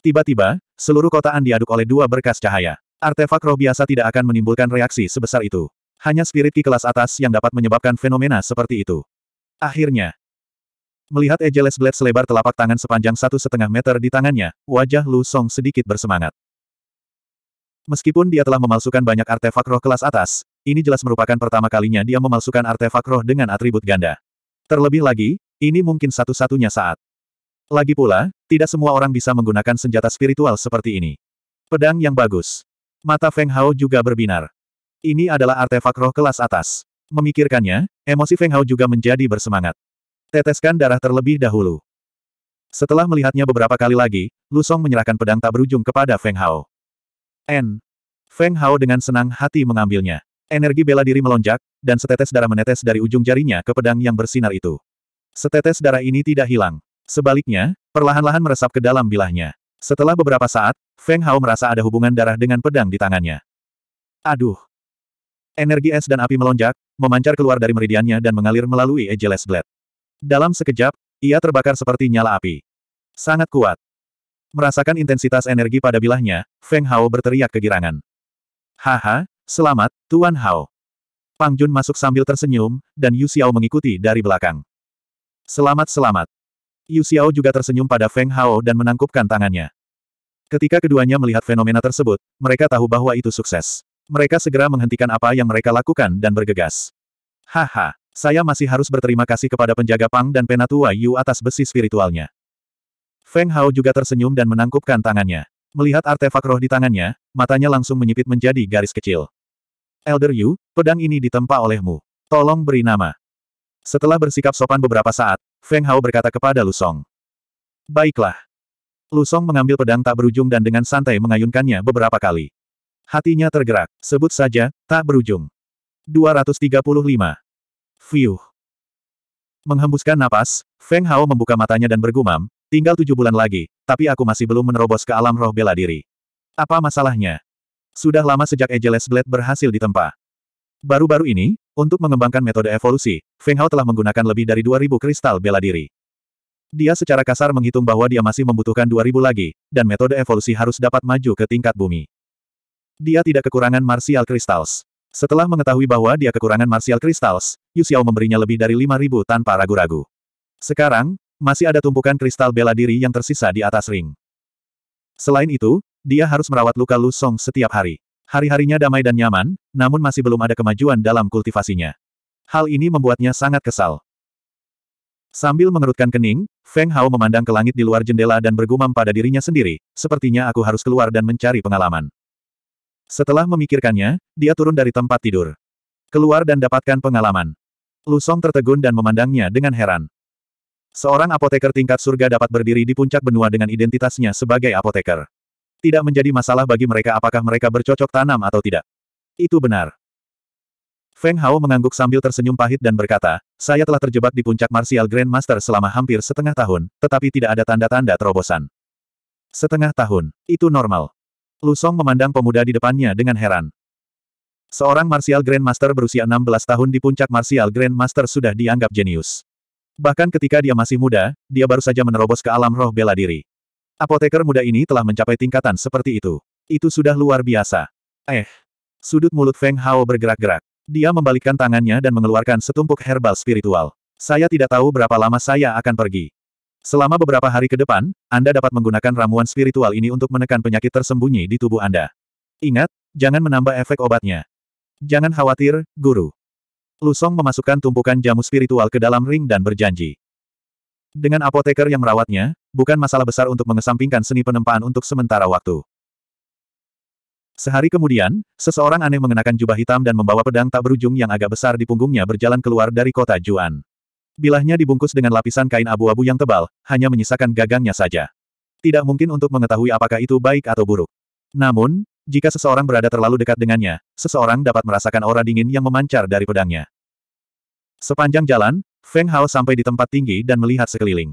Tiba-tiba, seluruh kotaan diaduk oleh dua berkas cahaya. Artefak roh biasa tidak akan menimbulkan reaksi sebesar itu. Hanya spirit ki kelas atas yang dapat menyebabkan fenomena seperti itu. Akhirnya, Melihat Ejeles Blade selebar telapak tangan sepanjang satu setengah meter di tangannya, wajah Lu Song sedikit bersemangat. Meskipun dia telah memalsukan banyak artefak roh kelas atas, ini jelas merupakan pertama kalinya dia memalsukan artefak roh dengan atribut ganda. Terlebih lagi, ini mungkin satu-satunya saat. Lagi pula, tidak semua orang bisa menggunakan senjata spiritual seperti ini. Pedang yang bagus. Mata Feng Hao juga berbinar. Ini adalah artefak roh kelas atas. Memikirkannya, emosi Feng Hao juga menjadi bersemangat. Teteskan darah terlebih dahulu. Setelah melihatnya beberapa kali lagi, Lu Song menyerahkan pedang tak berujung kepada Feng Hao. N. Feng Hao dengan senang hati mengambilnya. Energi bela diri melonjak, dan setetes darah menetes dari ujung jarinya ke pedang yang bersinar itu. Setetes darah ini tidak hilang. Sebaliknya, perlahan-lahan meresap ke dalam bilahnya. Setelah beberapa saat, Feng Hao merasa ada hubungan darah dengan pedang di tangannya. Aduh! Energi es dan api melonjak, memancar keluar dari meridiannya dan mengalir melalui Ageless Blade. Dalam sekejap, ia terbakar seperti nyala api. Sangat kuat. Merasakan intensitas energi pada bilahnya, Feng Hao berteriak kegirangan. Haha, selamat, Tuan Hao. Pang Jun masuk sambil tersenyum, dan Yu Xiao mengikuti dari belakang. Selamat-selamat. Yu Xiao juga tersenyum pada Feng Hao dan menangkupkan tangannya. Ketika keduanya melihat fenomena tersebut, mereka tahu bahwa itu sukses. Mereka segera menghentikan apa yang mereka lakukan dan bergegas. Haha. Saya masih harus berterima kasih kepada penjaga Pang dan Penatua Yu atas besi spiritualnya. Feng Hao juga tersenyum dan menangkupkan tangannya. Melihat artefak roh di tangannya, matanya langsung menyipit menjadi garis kecil. Elder Yu, pedang ini ditempa olehmu. Tolong beri nama. Setelah bersikap sopan beberapa saat, Feng Hao berkata kepada Lu Song. Baiklah. Lu Song mengambil pedang tak berujung dan dengan santai mengayunkannya beberapa kali. Hatinya tergerak, sebut saja, tak berujung. 235. Fiuh. Menghembuskan napas, Feng Hao membuka matanya dan bergumam, tinggal tujuh bulan lagi, tapi aku masih belum menerobos ke alam roh bela diri. Apa masalahnya? Sudah lama sejak Ageless Blade berhasil ditempa. Baru-baru ini, untuk mengembangkan metode evolusi, Feng Hao telah menggunakan lebih dari 2000 kristal bela diri. Dia secara kasar menghitung bahwa dia masih membutuhkan 2000 lagi, dan metode evolusi harus dapat maju ke tingkat bumi. Dia tidak kekurangan martial crystals. Setelah mengetahui bahwa dia kekurangan Martial Crystals, Yu Xiao memberinya lebih dari 5.000 tanpa ragu-ragu. Sekarang, masih ada tumpukan kristal bela diri yang tersisa di atas ring. Selain itu, dia harus merawat luka Lu Song setiap hari. Hari-harinya damai dan nyaman, namun masih belum ada kemajuan dalam kultivasinya. Hal ini membuatnya sangat kesal. Sambil mengerutkan kening, Feng Hao memandang ke langit di luar jendela dan bergumam pada dirinya sendiri, sepertinya aku harus keluar dan mencari pengalaman. Setelah memikirkannya, dia turun dari tempat tidur. Keluar dan dapatkan pengalaman. Lusong tertegun dan memandangnya dengan heran. Seorang apoteker tingkat surga dapat berdiri di puncak benua dengan identitasnya sebagai apoteker. Tidak menjadi masalah bagi mereka apakah mereka bercocok tanam atau tidak. Itu benar. Feng Hao mengangguk sambil tersenyum pahit dan berkata, saya telah terjebak di puncak Martial Grandmaster selama hampir setengah tahun, tetapi tidak ada tanda-tanda terobosan. Setengah tahun, itu normal. Lu Song memandang pemuda di depannya dengan heran. Seorang Martial Grandmaster berusia 16 tahun di puncak Martial Grandmaster sudah dianggap jenius. Bahkan ketika dia masih muda, dia baru saja menerobos ke alam roh bela diri. Apoteker muda ini telah mencapai tingkatan seperti itu. Itu sudah luar biasa. Eh. Sudut mulut Feng Hao bergerak-gerak. Dia membalikkan tangannya dan mengeluarkan setumpuk herbal spiritual. Saya tidak tahu berapa lama saya akan pergi. Selama beberapa hari ke depan, Anda dapat menggunakan ramuan spiritual ini untuk menekan penyakit tersembunyi di tubuh Anda. Ingat, jangan menambah efek obatnya. Jangan khawatir, guru. Lusong memasukkan tumpukan jamu spiritual ke dalam ring dan berjanji. Dengan apoteker yang merawatnya, bukan masalah besar untuk mengesampingkan seni penempaan untuk sementara waktu. Sehari kemudian, seseorang aneh mengenakan jubah hitam dan membawa pedang tak berujung yang agak besar di punggungnya berjalan keluar dari kota Juan. Bilahnya dibungkus dengan lapisan kain abu-abu yang tebal, hanya menyisakan gagangnya saja. Tidak mungkin untuk mengetahui apakah itu baik atau buruk. Namun, jika seseorang berada terlalu dekat dengannya, seseorang dapat merasakan aura dingin yang memancar dari pedangnya. Sepanjang jalan, Feng Hao sampai di tempat tinggi dan melihat sekeliling.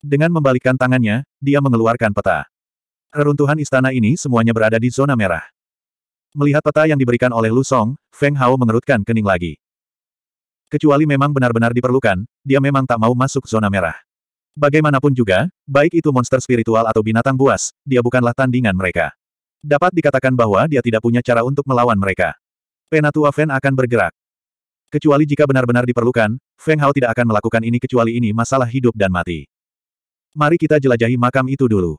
Dengan membalikkan tangannya, dia mengeluarkan peta. Reruntuhan istana ini semuanya berada di zona merah. Melihat peta yang diberikan oleh Lu Song, Feng Hao mengerutkan kening lagi. Kecuali memang benar-benar diperlukan, dia memang tak mau masuk zona merah. Bagaimanapun juga, baik itu monster spiritual atau binatang buas, dia bukanlah tandingan mereka. Dapat dikatakan bahwa dia tidak punya cara untuk melawan mereka. Penatua Feng akan bergerak. Kecuali jika benar-benar diperlukan, Feng Hao tidak akan melakukan ini kecuali ini masalah hidup dan mati. Mari kita jelajahi makam itu dulu.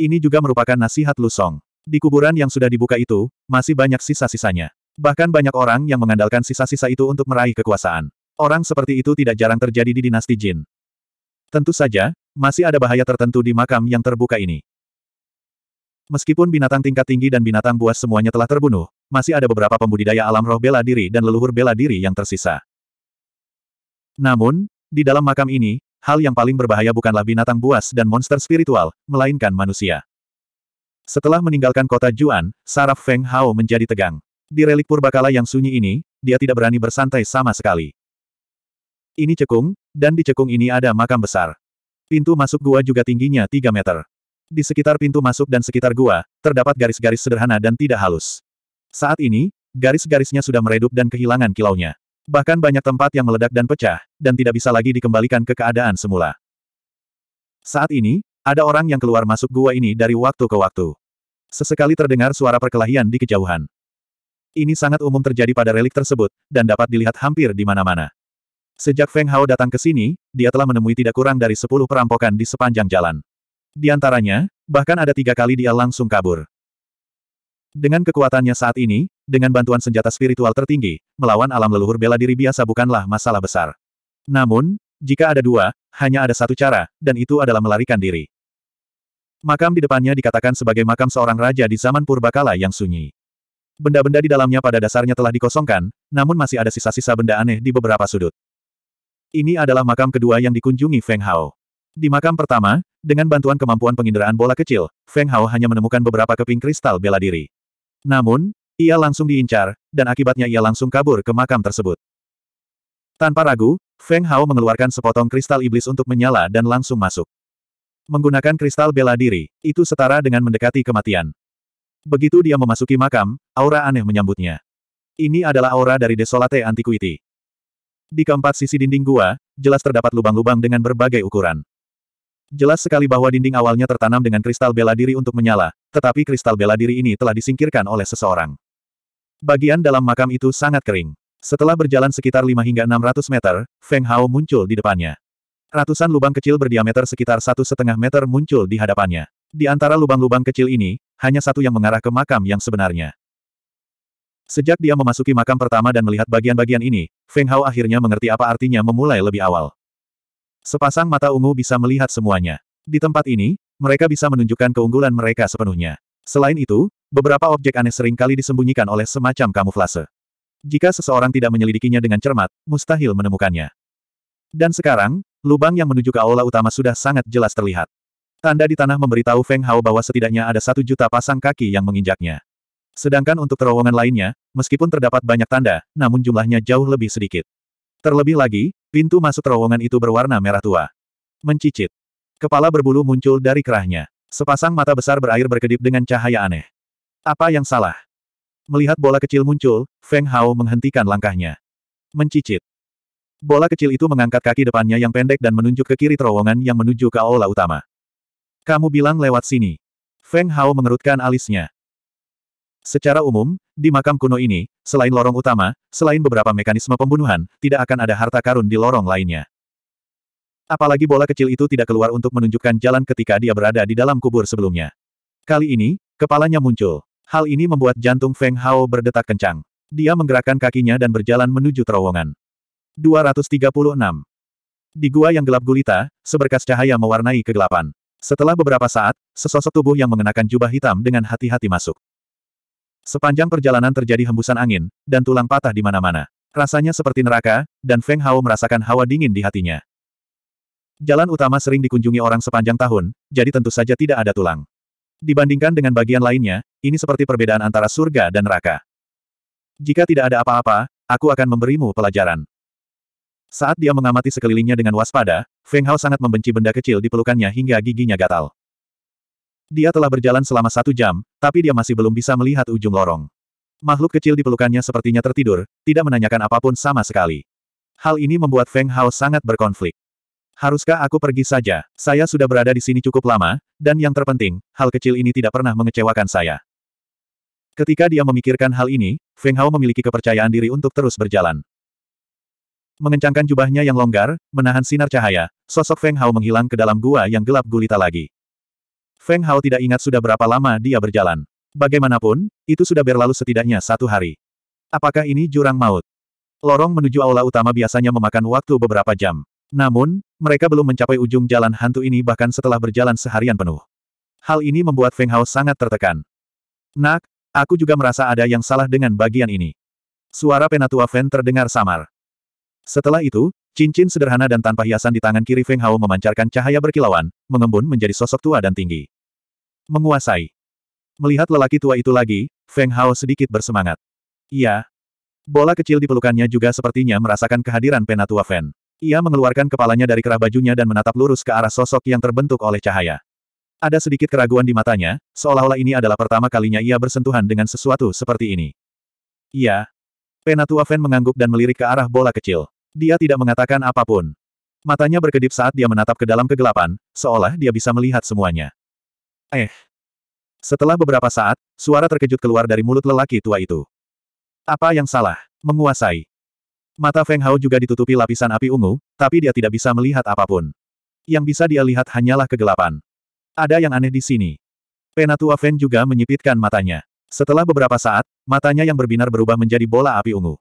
Ini juga merupakan nasihat Lu Song. Di kuburan yang sudah dibuka itu, masih banyak sisa-sisanya. Bahkan banyak orang yang mengandalkan sisa-sisa itu untuk meraih kekuasaan. Orang seperti itu tidak jarang terjadi di dinasti Jin. Tentu saja, masih ada bahaya tertentu di makam yang terbuka ini. Meskipun binatang tingkat tinggi dan binatang buas semuanya telah terbunuh, masih ada beberapa pembudidaya alam roh bela diri dan leluhur bela diri yang tersisa. Namun, di dalam makam ini, hal yang paling berbahaya bukanlah binatang buas dan monster spiritual, melainkan manusia. Setelah meninggalkan kota Juan, saraf Feng Hao menjadi tegang. Di relik purbakala yang sunyi ini, dia tidak berani bersantai sama sekali. Ini cekung, dan di cekung ini ada makam besar. Pintu masuk gua juga tingginya 3 meter. Di sekitar pintu masuk dan sekitar gua, terdapat garis-garis sederhana dan tidak halus. Saat ini, garis-garisnya sudah meredup dan kehilangan kilaunya. Bahkan banyak tempat yang meledak dan pecah, dan tidak bisa lagi dikembalikan ke keadaan semula. Saat ini, ada orang yang keluar masuk gua ini dari waktu ke waktu. Sesekali terdengar suara perkelahian di kejauhan. Ini sangat umum terjadi pada relik tersebut, dan dapat dilihat hampir di mana-mana. Sejak Feng Hao datang ke sini, dia telah menemui tidak kurang dari sepuluh perampokan di sepanjang jalan. Di antaranya, bahkan ada tiga kali dia langsung kabur. Dengan kekuatannya saat ini, dengan bantuan senjata spiritual tertinggi, melawan alam leluhur bela diri biasa bukanlah masalah besar. Namun, jika ada dua, hanya ada satu cara, dan itu adalah melarikan diri. Makam di depannya dikatakan sebagai makam seorang raja di zaman purbakala yang sunyi benda-benda di dalamnya pada dasarnya telah dikosongkan, namun masih ada sisa-sisa benda aneh di beberapa sudut. Ini adalah makam kedua yang dikunjungi Feng Hao. Di makam pertama, dengan bantuan kemampuan penginderaan bola kecil, Feng Hao hanya menemukan beberapa keping kristal bela diri. Namun, ia langsung diincar, dan akibatnya ia langsung kabur ke makam tersebut. Tanpa ragu, Feng Hao mengeluarkan sepotong kristal iblis untuk menyala dan langsung masuk. Menggunakan kristal bela diri, itu setara dengan mendekati kematian. Begitu dia memasuki makam, aura aneh menyambutnya. Ini adalah aura dari Desolate Antiquity. Di keempat sisi dinding gua, jelas terdapat lubang-lubang dengan berbagai ukuran. Jelas sekali bahwa dinding awalnya tertanam dengan kristal bela diri untuk menyala, tetapi kristal bela diri ini telah disingkirkan oleh seseorang. Bagian dalam makam itu sangat kering. Setelah berjalan sekitar 5 hingga 600 meter, Feng Hao muncul di depannya. Ratusan lubang kecil berdiameter sekitar satu setengah meter muncul di hadapannya. Di antara lubang-lubang kecil ini, hanya satu yang mengarah ke makam yang sebenarnya. Sejak dia memasuki makam pertama dan melihat bagian-bagian ini, Feng Hao akhirnya mengerti apa artinya memulai lebih awal. Sepasang mata ungu bisa melihat semuanya. Di tempat ini, mereka bisa menunjukkan keunggulan mereka sepenuhnya. Selain itu, beberapa objek aneh seringkali disembunyikan oleh semacam kamuflase. Jika seseorang tidak menyelidikinya dengan cermat, mustahil menemukannya. Dan sekarang, lubang yang menuju ke aula utama sudah sangat jelas terlihat. Tanda di tanah memberitahu Feng Hao bahwa setidaknya ada satu juta pasang kaki yang menginjaknya. Sedangkan untuk terowongan lainnya, meskipun terdapat banyak tanda, namun jumlahnya jauh lebih sedikit. Terlebih lagi, pintu masuk terowongan itu berwarna merah tua. Mencicit. Kepala berbulu muncul dari kerahnya. Sepasang mata besar berair berkedip dengan cahaya aneh. Apa yang salah? Melihat bola kecil muncul, Feng Hao menghentikan langkahnya. Mencicit. Bola kecil itu mengangkat kaki depannya yang pendek dan menunjuk ke kiri terowongan yang menuju ke aula utama. Kamu bilang lewat sini. Feng Hao mengerutkan alisnya. Secara umum, di makam kuno ini, selain lorong utama, selain beberapa mekanisme pembunuhan, tidak akan ada harta karun di lorong lainnya. Apalagi bola kecil itu tidak keluar untuk menunjukkan jalan ketika dia berada di dalam kubur sebelumnya. Kali ini, kepalanya muncul. Hal ini membuat jantung Feng Hao berdetak kencang. Dia menggerakkan kakinya dan berjalan menuju terowongan. 236. Di gua yang gelap gulita, seberkas cahaya mewarnai kegelapan. Setelah beberapa saat, sesosok tubuh yang mengenakan jubah hitam dengan hati-hati masuk. Sepanjang perjalanan terjadi hembusan angin, dan tulang patah di mana-mana. Rasanya seperti neraka, dan Feng Hao merasakan hawa dingin di hatinya. Jalan utama sering dikunjungi orang sepanjang tahun, jadi tentu saja tidak ada tulang. Dibandingkan dengan bagian lainnya, ini seperti perbedaan antara surga dan neraka. Jika tidak ada apa-apa, aku akan memberimu pelajaran. Saat dia mengamati sekelilingnya dengan waspada, Feng Hao sangat membenci benda kecil di pelukannya hingga giginya gatal. Dia telah berjalan selama satu jam, tapi dia masih belum bisa melihat ujung lorong. Makhluk kecil di pelukannya sepertinya tertidur, tidak menanyakan apapun sama sekali. Hal ini membuat Feng Hao sangat berkonflik. Haruskah aku pergi saja? Saya sudah berada di sini cukup lama, dan yang terpenting, hal kecil ini tidak pernah mengecewakan saya. Ketika dia memikirkan hal ini, Feng Hao memiliki kepercayaan diri untuk terus berjalan. Mengencangkan jubahnya yang longgar, menahan sinar cahaya, sosok Feng Hao menghilang ke dalam gua yang gelap gulita lagi. Feng Hao tidak ingat sudah berapa lama dia berjalan. Bagaimanapun, itu sudah berlalu setidaknya satu hari. Apakah ini jurang maut? Lorong menuju aula utama biasanya memakan waktu beberapa jam. Namun, mereka belum mencapai ujung jalan hantu ini bahkan setelah berjalan seharian penuh. Hal ini membuat Feng Hao sangat tertekan. Nak, aku juga merasa ada yang salah dengan bagian ini. Suara penatua Feng terdengar samar. Setelah itu, cincin sederhana dan tanpa hiasan di tangan kiri Feng Hao memancarkan cahaya berkilauan, mengembun menjadi sosok tua dan tinggi. Menguasai. Melihat lelaki tua itu lagi, Feng Hao sedikit bersemangat. Iya. Bola kecil di pelukannya juga sepertinya merasakan kehadiran penatua Fen. Ia mengeluarkan kepalanya dari kerah bajunya dan menatap lurus ke arah sosok yang terbentuk oleh cahaya. Ada sedikit keraguan di matanya, seolah-olah ini adalah pertama kalinya ia bersentuhan dengan sesuatu seperti ini. Iya. Penatua Fen mengangguk dan melirik ke arah bola kecil. Dia tidak mengatakan apapun. Matanya berkedip saat dia menatap ke dalam kegelapan, seolah dia bisa melihat semuanya. Eh. Setelah beberapa saat, suara terkejut keluar dari mulut lelaki tua itu. Apa yang salah? Menguasai. Mata Feng Hao juga ditutupi lapisan api ungu, tapi dia tidak bisa melihat apapun. Yang bisa dia lihat hanyalah kegelapan. Ada yang aneh di sini. Penatua Feng juga menyipitkan matanya. Setelah beberapa saat, matanya yang berbinar berubah menjadi bola api ungu.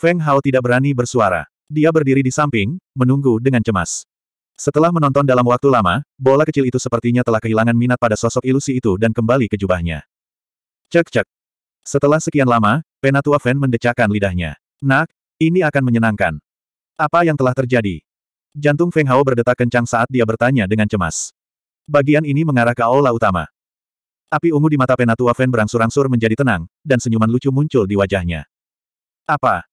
Feng Hao tidak berani bersuara. Dia berdiri di samping, menunggu dengan cemas. Setelah menonton dalam waktu lama, bola kecil itu sepertinya telah kehilangan minat pada sosok ilusi itu dan kembali ke jubahnya. Cek-cek. Setelah sekian lama, Penatua Fen mendecakkan lidahnya. Nak, ini akan menyenangkan. Apa yang telah terjadi? Jantung Feng Hao berdetak kencang saat dia bertanya dengan cemas. Bagian ini mengarah ke aula utama. Api ungu di mata Penatua Fen berangsur-angsur menjadi tenang, dan senyuman lucu muncul di wajahnya. Apa?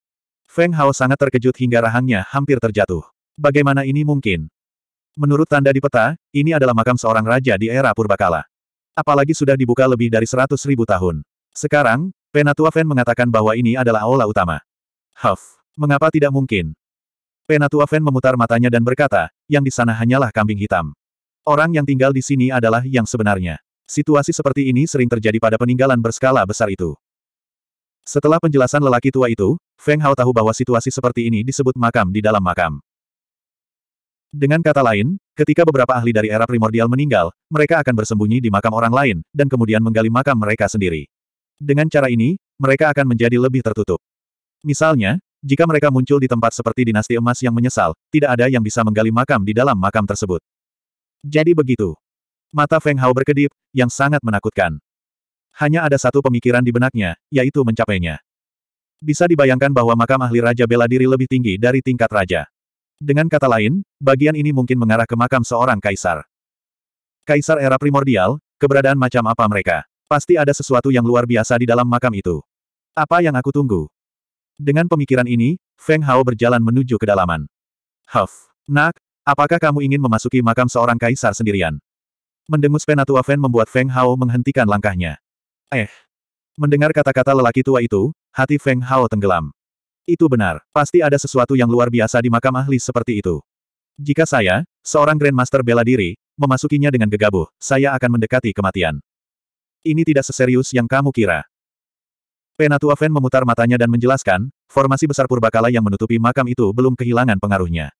Feng Hao sangat terkejut hingga rahangnya hampir terjatuh. Bagaimana ini mungkin? Menurut tanda di peta, ini adalah makam seorang raja di era purbakala. Apalagi sudah dibuka lebih dari seratus ribu tahun. Sekarang, Penatua Fen mengatakan bahwa ini adalah aula utama. Huff, mengapa tidak mungkin? Penatua Fen memutar matanya dan berkata, yang di sana hanyalah kambing hitam. Orang yang tinggal di sini adalah yang sebenarnya. Situasi seperti ini sering terjadi pada peninggalan berskala besar itu. Setelah penjelasan lelaki tua itu, Feng Hao tahu bahwa situasi seperti ini disebut makam di dalam makam. Dengan kata lain, ketika beberapa ahli dari era primordial meninggal, mereka akan bersembunyi di makam orang lain, dan kemudian menggali makam mereka sendiri. Dengan cara ini, mereka akan menjadi lebih tertutup. Misalnya, jika mereka muncul di tempat seperti dinasti emas yang menyesal, tidak ada yang bisa menggali makam di dalam makam tersebut. Jadi begitu. Mata Feng Hao berkedip, yang sangat menakutkan. Hanya ada satu pemikiran di benaknya, yaitu mencapainya. Bisa dibayangkan bahwa makam ahli Raja bela diri lebih tinggi dari tingkat raja. Dengan kata lain, bagian ini mungkin mengarah ke makam seorang kaisar. Kaisar era primordial, keberadaan macam apa mereka? Pasti ada sesuatu yang luar biasa di dalam makam itu. Apa yang aku tunggu? Dengan pemikiran ini, Feng Hao berjalan menuju kedalaman. Huff, nak, apakah kamu ingin memasuki makam seorang kaisar sendirian? Mendengus Penatua Feng membuat Feng Hao menghentikan langkahnya. Eh. Mendengar kata-kata lelaki tua itu, hati Feng Hao tenggelam. Itu benar, pasti ada sesuatu yang luar biasa di makam ahli seperti itu. Jika saya, seorang Grandmaster bela diri, memasukinya dengan gegabah, saya akan mendekati kematian. Ini tidak seserius yang kamu kira. Penatua Fen memutar matanya dan menjelaskan, formasi besar purbakala yang menutupi makam itu belum kehilangan pengaruhnya.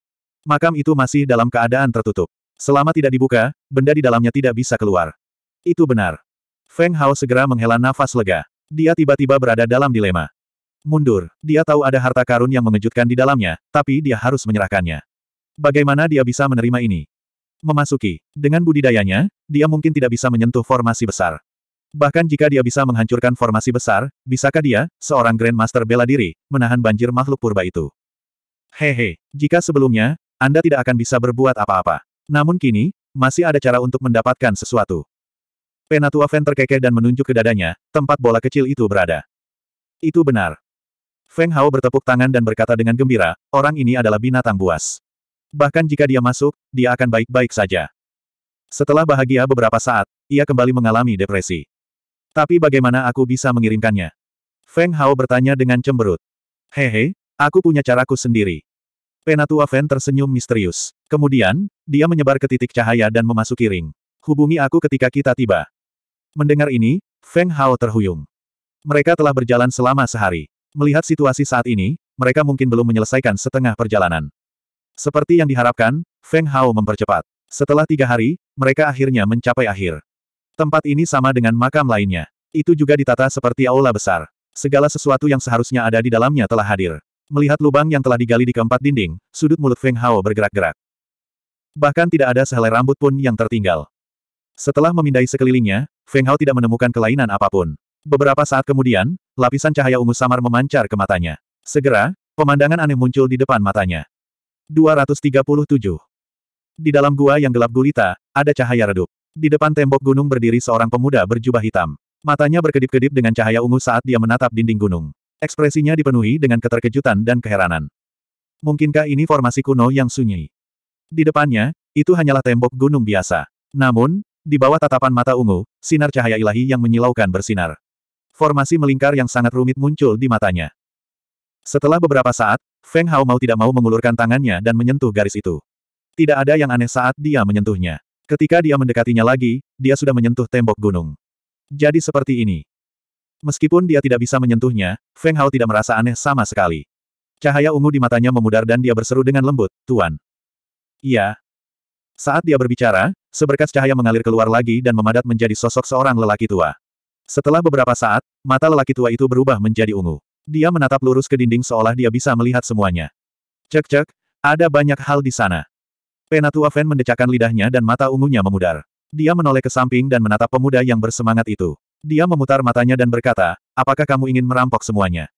Makam itu masih dalam keadaan tertutup. Selama tidak dibuka, benda di dalamnya tidak bisa keluar. Itu benar. Feng Hao segera menghela nafas lega. Dia tiba-tiba berada dalam dilema. Mundur, dia tahu ada harta karun yang mengejutkan di dalamnya, tapi dia harus menyerahkannya. Bagaimana dia bisa menerima ini? Memasuki, dengan budidayanya, dia mungkin tidak bisa menyentuh formasi besar. Bahkan jika dia bisa menghancurkan formasi besar, bisakah dia, seorang Grandmaster bela diri, menahan banjir makhluk purba itu? Hehe, jika sebelumnya, Anda tidak akan bisa berbuat apa-apa. Namun kini, masih ada cara untuk mendapatkan sesuatu. Penatua Feng terkekeh dan menunjuk ke dadanya, tempat bola kecil itu berada. Itu benar. Feng Hao bertepuk tangan dan berkata dengan gembira, orang ini adalah binatang buas. Bahkan jika dia masuk, dia akan baik-baik saja. Setelah bahagia beberapa saat, ia kembali mengalami depresi. Tapi bagaimana aku bisa mengirimkannya? Feng Hao bertanya dengan cemberut. Hehe, aku punya caraku sendiri. Penatua Feng tersenyum misterius. Kemudian, dia menyebar ke titik cahaya dan memasuki ring. Hubungi aku ketika kita tiba. Mendengar ini, Feng Hao terhuyung. Mereka telah berjalan selama sehari. Melihat situasi saat ini, mereka mungkin belum menyelesaikan setengah perjalanan. Seperti yang diharapkan, Feng Hao mempercepat. Setelah tiga hari, mereka akhirnya mencapai akhir. Tempat ini sama dengan makam lainnya. Itu juga ditata seperti aula besar. Segala sesuatu yang seharusnya ada di dalamnya telah hadir. Melihat lubang yang telah digali di keempat dinding, sudut mulut Feng Hao bergerak-gerak. Bahkan tidak ada sehelai rambut pun yang tertinggal. Setelah memindai sekelilingnya, Feng Hao tidak menemukan kelainan apapun. Beberapa saat kemudian, lapisan cahaya ungu samar memancar ke matanya. Segera, pemandangan aneh muncul di depan matanya. 237. Di dalam gua yang gelap gulita, ada cahaya redup. Di depan tembok gunung berdiri seorang pemuda berjubah hitam. Matanya berkedip-kedip dengan cahaya ungu saat dia menatap dinding gunung. Ekspresinya dipenuhi dengan keterkejutan dan keheranan. Mungkinkah ini formasi kuno yang sunyi? Di depannya, itu hanyalah tembok gunung biasa. Namun, di bawah tatapan mata ungu, sinar cahaya ilahi yang menyilaukan bersinar. Formasi melingkar yang sangat rumit muncul di matanya. Setelah beberapa saat, Feng Hao mau tidak mau mengulurkan tangannya dan menyentuh garis itu. Tidak ada yang aneh saat dia menyentuhnya. Ketika dia mendekatinya lagi, dia sudah menyentuh tembok gunung. Jadi seperti ini. Meskipun dia tidak bisa menyentuhnya, Feng Hao tidak merasa aneh sama sekali. Cahaya ungu di matanya memudar dan dia berseru dengan lembut, Tuan. Iya, saat dia berbicara, seberkas cahaya mengalir keluar lagi dan memadat menjadi sosok seorang lelaki tua. Setelah beberapa saat, mata lelaki tua itu berubah menjadi ungu. Dia menatap lurus ke dinding seolah dia bisa melihat semuanya. Cek-cek, ada banyak hal di sana. Penatua Fan mendecakkan lidahnya dan mata ungunya memudar. Dia menoleh ke samping dan menatap pemuda yang bersemangat itu. Dia memutar matanya dan berkata, apakah kamu ingin merampok semuanya?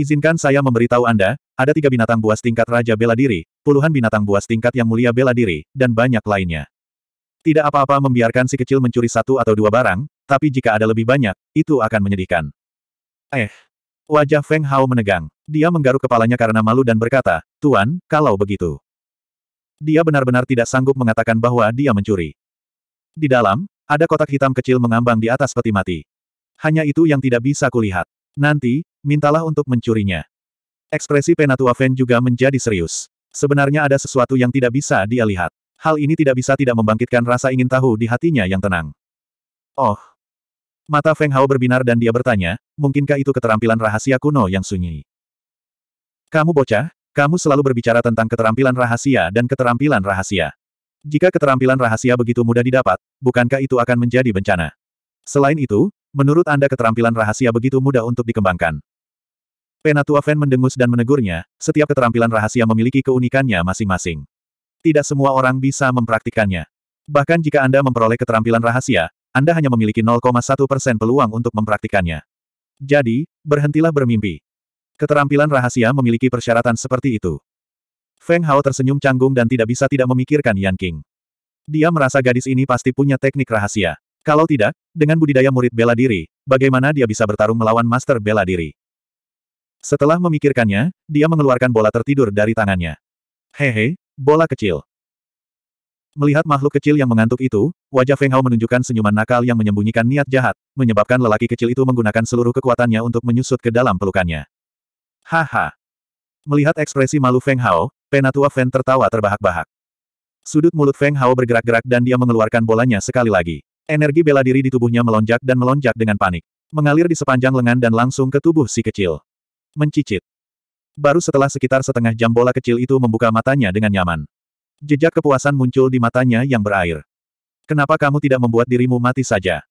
Izinkan saya memberitahu Anda, ada tiga binatang buas tingkat Raja Bela Diri, puluhan binatang buas tingkat Yang Mulia Bela Diri, dan banyak lainnya. Tidak apa-apa membiarkan si kecil mencuri satu atau dua barang, tapi jika ada lebih banyak, itu akan menyedihkan. Eh. Wajah Feng Hao menegang. Dia menggaruk kepalanya karena malu dan berkata, Tuan, kalau begitu. Dia benar-benar tidak sanggup mengatakan bahwa dia mencuri. Di dalam, ada kotak hitam kecil mengambang di atas peti mati. Hanya itu yang tidak bisa kulihat. Nanti, Mintalah untuk mencurinya. Ekspresi Penatua Fen juga menjadi serius. Sebenarnya ada sesuatu yang tidak bisa dia lihat. Hal ini tidak bisa tidak membangkitkan rasa ingin tahu di hatinya yang tenang. Oh. Mata Feng Hao berbinar dan dia bertanya, mungkinkah itu keterampilan rahasia kuno yang sunyi? Kamu bocah, kamu selalu berbicara tentang keterampilan rahasia dan keterampilan rahasia. Jika keterampilan rahasia begitu mudah didapat, bukankah itu akan menjadi bencana? Selain itu, menurut Anda keterampilan rahasia begitu mudah untuk dikembangkan. Penatua Feng mendengus dan menegurnya, setiap keterampilan rahasia memiliki keunikannya masing-masing. Tidak semua orang bisa mempraktikkannya. Bahkan jika Anda memperoleh keterampilan rahasia, Anda hanya memiliki 0,1 persen peluang untuk mempraktikkannya. Jadi, berhentilah bermimpi. Keterampilan rahasia memiliki persyaratan seperti itu. Feng Hao tersenyum canggung dan tidak bisa tidak memikirkan Yan King. Dia merasa gadis ini pasti punya teknik rahasia. Kalau tidak, dengan budidaya murid bela diri, bagaimana dia bisa bertarung melawan master bela diri? Setelah memikirkannya, dia mengeluarkan bola tertidur dari tangannya. Hehe, bola kecil. Melihat makhluk kecil yang mengantuk itu, wajah Feng Hao menunjukkan senyuman nakal yang menyembunyikan niat jahat, menyebabkan lelaki kecil itu menggunakan seluruh kekuatannya untuk menyusut ke dalam pelukannya. Haha. Melihat ekspresi malu Feng Hao, Penatua Fen tertawa terbahak-bahak. Sudut mulut Feng Hao bergerak-gerak dan dia mengeluarkan bolanya sekali lagi. Energi bela diri di tubuhnya melonjak dan melonjak dengan panik. Mengalir di sepanjang lengan dan langsung ke tubuh si kecil. Mencicit. Baru setelah sekitar setengah jam bola kecil itu membuka matanya dengan nyaman. Jejak kepuasan muncul di matanya yang berair. Kenapa kamu tidak membuat dirimu mati saja?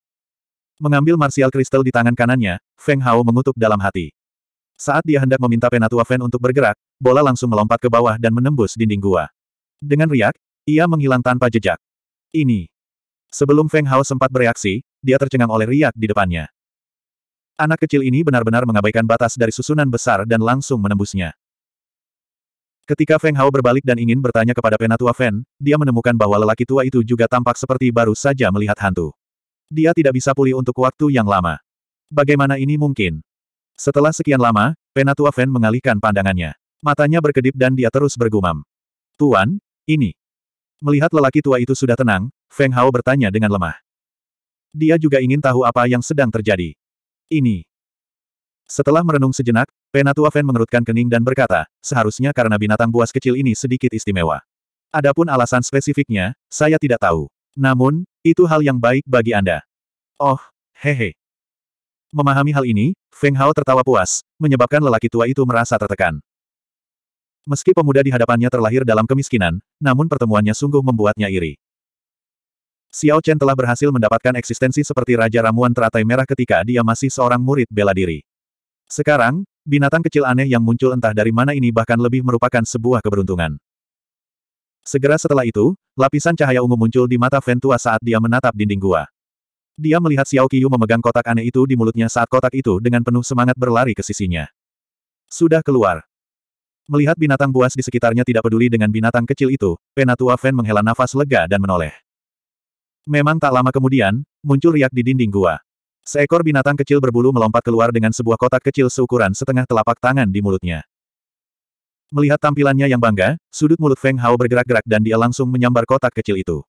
Mengambil martial kristal di tangan kanannya, Feng Hao mengutuk dalam hati. Saat dia hendak meminta Penatua Fen untuk bergerak, bola langsung melompat ke bawah dan menembus dinding gua. Dengan riak, ia menghilang tanpa jejak. Ini. Sebelum Feng Hao sempat bereaksi, dia tercengang oleh riak di depannya. Anak kecil ini benar-benar mengabaikan batas dari susunan besar dan langsung menembusnya. Ketika Feng Hao berbalik dan ingin bertanya kepada penatua Fen, dia menemukan bahwa lelaki tua itu juga tampak seperti baru saja melihat hantu. Dia tidak bisa pulih untuk waktu yang lama. Bagaimana ini mungkin? Setelah sekian lama, penatua Fen mengalihkan pandangannya. Matanya berkedip dan dia terus bergumam. Tuan, ini. Melihat lelaki tua itu sudah tenang, Feng Hao bertanya dengan lemah. Dia juga ingin tahu apa yang sedang terjadi ini. Setelah merenung sejenak, Penatua Fen mengerutkan kening dan berkata, seharusnya karena binatang buas kecil ini sedikit istimewa. Adapun alasan spesifiknya, saya tidak tahu. Namun, itu hal yang baik bagi Anda. Oh, hehe. Memahami hal ini, Feng Hao tertawa puas, menyebabkan lelaki tua itu merasa tertekan. Meski pemuda di hadapannya terlahir dalam kemiskinan, namun pertemuannya sungguh membuatnya iri. Xiao Chen telah berhasil mendapatkan eksistensi seperti Raja Ramuan Teratai Merah ketika dia masih seorang murid bela diri. Sekarang, binatang kecil aneh yang muncul entah dari mana ini bahkan lebih merupakan sebuah keberuntungan. Segera setelah itu, lapisan cahaya ungu muncul di mata Ventua saat dia menatap dinding gua. Dia melihat Xiao Qiyu memegang kotak aneh itu di mulutnya saat kotak itu dengan penuh semangat berlari ke sisinya. Sudah keluar. Melihat binatang buas di sekitarnya tidak peduli dengan binatang kecil itu, Penatua Fen menghela nafas lega dan menoleh. Memang tak lama kemudian, muncul riak di dinding gua. Seekor binatang kecil berbulu melompat keluar dengan sebuah kotak kecil seukuran setengah telapak tangan di mulutnya. Melihat tampilannya yang bangga, sudut mulut Feng Hao bergerak-gerak dan dia langsung menyambar kotak kecil itu.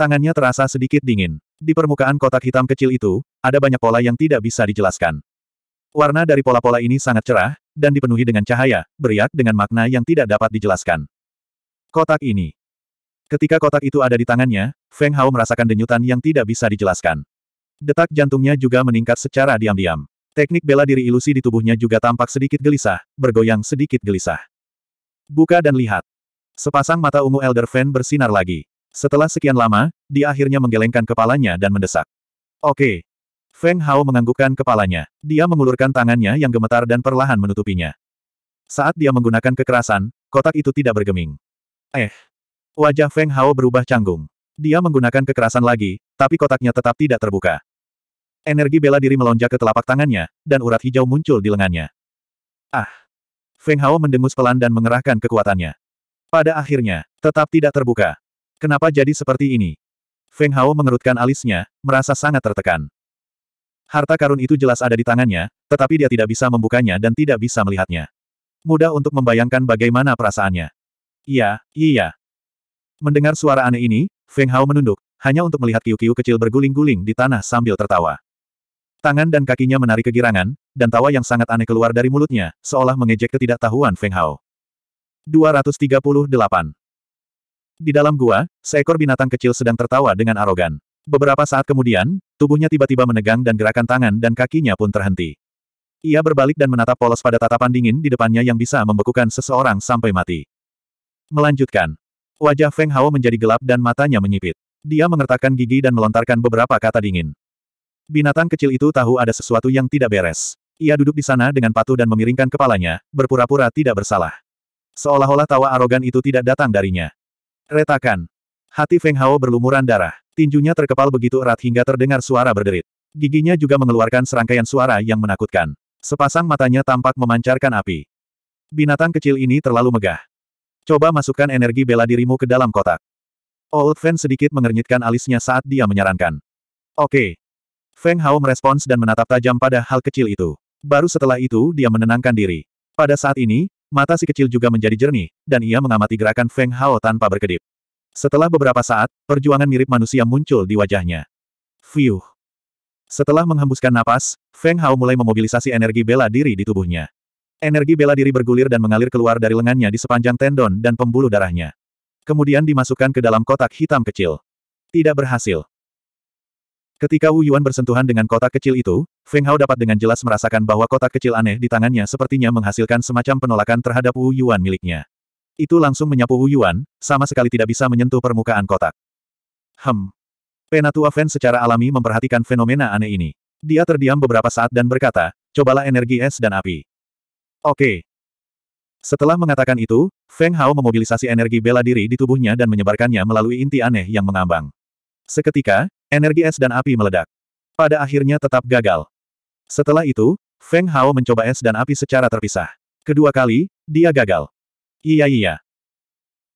Tangannya terasa sedikit dingin. Di permukaan kotak hitam kecil itu, ada banyak pola yang tidak bisa dijelaskan. Warna dari pola-pola ini sangat cerah, dan dipenuhi dengan cahaya, beriak dengan makna yang tidak dapat dijelaskan. Kotak ini, Ketika kotak itu ada di tangannya, Feng Hao merasakan denyutan yang tidak bisa dijelaskan. Detak jantungnya juga meningkat secara diam-diam. Teknik bela diri ilusi di tubuhnya juga tampak sedikit gelisah, bergoyang sedikit gelisah. Buka dan lihat. Sepasang mata ungu Elder Fan bersinar lagi. Setelah sekian lama, dia akhirnya menggelengkan kepalanya dan mendesak. Oke. Feng Hao menganggukkan kepalanya. Dia mengulurkan tangannya yang gemetar dan perlahan menutupinya. Saat dia menggunakan kekerasan, kotak itu tidak bergeming. Eh, Wajah Feng Hao berubah canggung. Dia menggunakan kekerasan lagi, tapi kotaknya tetap tidak terbuka. Energi bela diri melonjak ke telapak tangannya, dan urat hijau muncul di lengannya. Ah! Feng Hao mendengus pelan dan mengerahkan kekuatannya. Pada akhirnya, tetap tidak terbuka. Kenapa jadi seperti ini? Feng Hao mengerutkan alisnya, merasa sangat tertekan. Harta karun itu jelas ada di tangannya, tetapi dia tidak bisa membukanya dan tidak bisa melihatnya. Mudah untuk membayangkan bagaimana perasaannya. Iya, iya, Mendengar suara aneh ini, Feng Hao menunduk, hanya untuk melihat kiu-kiu kecil berguling-guling di tanah sambil tertawa. Tangan dan kakinya menarik kegirangan, dan tawa yang sangat aneh keluar dari mulutnya, seolah mengejek ketidaktahuan Feng Hao. 238. Di dalam gua, seekor binatang kecil sedang tertawa dengan arogan. Beberapa saat kemudian, tubuhnya tiba-tiba menegang dan gerakan tangan dan kakinya pun terhenti. Ia berbalik dan menatap polos pada tatapan dingin di depannya yang bisa membekukan seseorang sampai mati. Melanjutkan, Wajah Feng Hao menjadi gelap dan matanya menyipit. Dia mengertakkan gigi dan melontarkan beberapa kata dingin. Binatang kecil itu tahu ada sesuatu yang tidak beres. Ia duduk di sana dengan patuh dan memiringkan kepalanya, berpura-pura tidak bersalah. Seolah-olah tawa arogan itu tidak datang darinya. Retakan. Hati Feng Hao berlumuran darah. Tinjunya terkepal begitu erat hingga terdengar suara berderit. Giginya juga mengeluarkan serangkaian suara yang menakutkan. Sepasang matanya tampak memancarkan api. Binatang kecil ini terlalu megah. Coba masukkan energi bela dirimu ke dalam kotak. Old Feng sedikit mengernyitkan alisnya saat dia menyarankan. Oke. Okay. Feng Hao merespons dan menatap tajam pada hal kecil itu. Baru setelah itu dia menenangkan diri. Pada saat ini, mata si kecil juga menjadi jernih, dan ia mengamati gerakan Feng Hao tanpa berkedip. Setelah beberapa saat, perjuangan mirip manusia muncul di wajahnya. Fiuh. Setelah menghembuskan napas, Feng Hao mulai memobilisasi energi bela diri di tubuhnya. Energi bela diri bergulir dan mengalir keluar dari lengannya di sepanjang tendon dan pembuluh darahnya. Kemudian dimasukkan ke dalam kotak hitam kecil. Tidak berhasil. Ketika Wu Yuan bersentuhan dengan kotak kecil itu, Feng Hao dapat dengan jelas merasakan bahwa kotak kecil aneh di tangannya sepertinya menghasilkan semacam penolakan terhadap Wu Yuan miliknya. Itu langsung menyapu Wu Yuan, sama sekali tidak bisa menyentuh permukaan kotak. Hem. Penatua Fen secara alami memperhatikan fenomena aneh ini. Dia terdiam beberapa saat dan berkata, cobalah energi es dan api. Oke. Setelah mengatakan itu, Feng Hao memobilisasi energi bela diri di tubuhnya dan menyebarkannya melalui inti aneh yang mengambang. Seketika, energi es dan api meledak. Pada akhirnya tetap gagal. Setelah itu, Feng Hao mencoba es dan api secara terpisah. Kedua kali, dia gagal. Iya iya.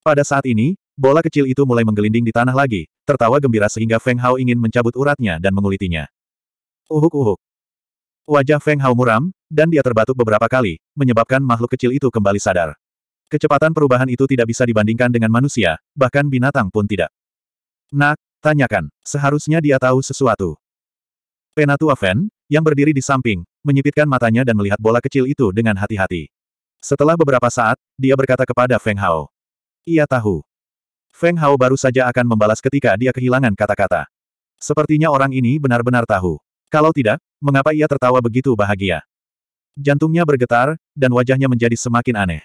Pada saat ini, bola kecil itu mulai menggelinding di tanah lagi, tertawa gembira sehingga Feng Hao ingin mencabut uratnya dan mengulitinya. Uhuk-uhuk. Wajah Feng Hao muram, dan dia terbatuk beberapa kali, menyebabkan makhluk kecil itu kembali sadar. Kecepatan perubahan itu tidak bisa dibandingkan dengan manusia, bahkan binatang pun tidak. Nak, tanyakan, seharusnya dia tahu sesuatu. Penatua Fen, yang berdiri di samping, menyipitkan matanya dan melihat bola kecil itu dengan hati-hati. Setelah beberapa saat, dia berkata kepada Feng Hao. Ia tahu. Feng Hao baru saja akan membalas ketika dia kehilangan kata-kata. Sepertinya orang ini benar-benar tahu. Kalau tidak, mengapa ia tertawa begitu bahagia? Jantungnya bergetar, dan wajahnya menjadi semakin aneh.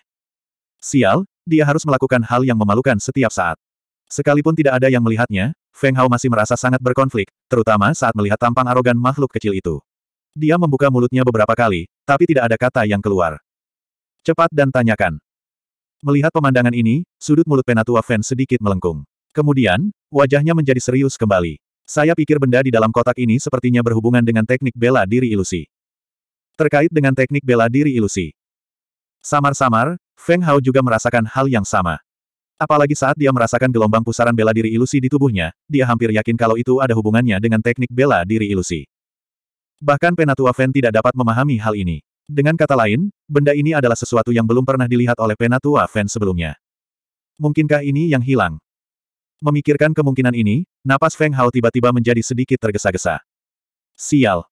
Sial, dia harus melakukan hal yang memalukan setiap saat. Sekalipun tidak ada yang melihatnya, Feng Hao masih merasa sangat berkonflik, terutama saat melihat tampang arogan makhluk kecil itu. Dia membuka mulutnya beberapa kali, tapi tidak ada kata yang keluar. Cepat dan tanyakan. Melihat pemandangan ini, sudut mulut penatua Feng sedikit melengkung. Kemudian, wajahnya menjadi serius kembali. Saya pikir benda di dalam kotak ini sepertinya berhubungan dengan teknik bela diri ilusi. Terkait dengan teknik bela diri ilusi. Samar-samar, Feng Hao juga merasakan hal yang sama. Apalagi saat dia merasakan gelombang pusaran bela diri ilusi di tubuhnya, dia hampir yakin kalau itu ada hubungannya dengan teknik bela diri ilusi. Bahkan Penatua Fen tidak dapat memahami hal ini. Dengan kata lain, benda ini adalah sesuatu yang belum pernah dilihat oleh Penatua Fen sebelumnya. Mungkinkah ini yang hilang? Memikirkan kemungkinan ini, Napas Feng Hao tiba-tiba menjadi sedikit tergesa-gesa. Sial.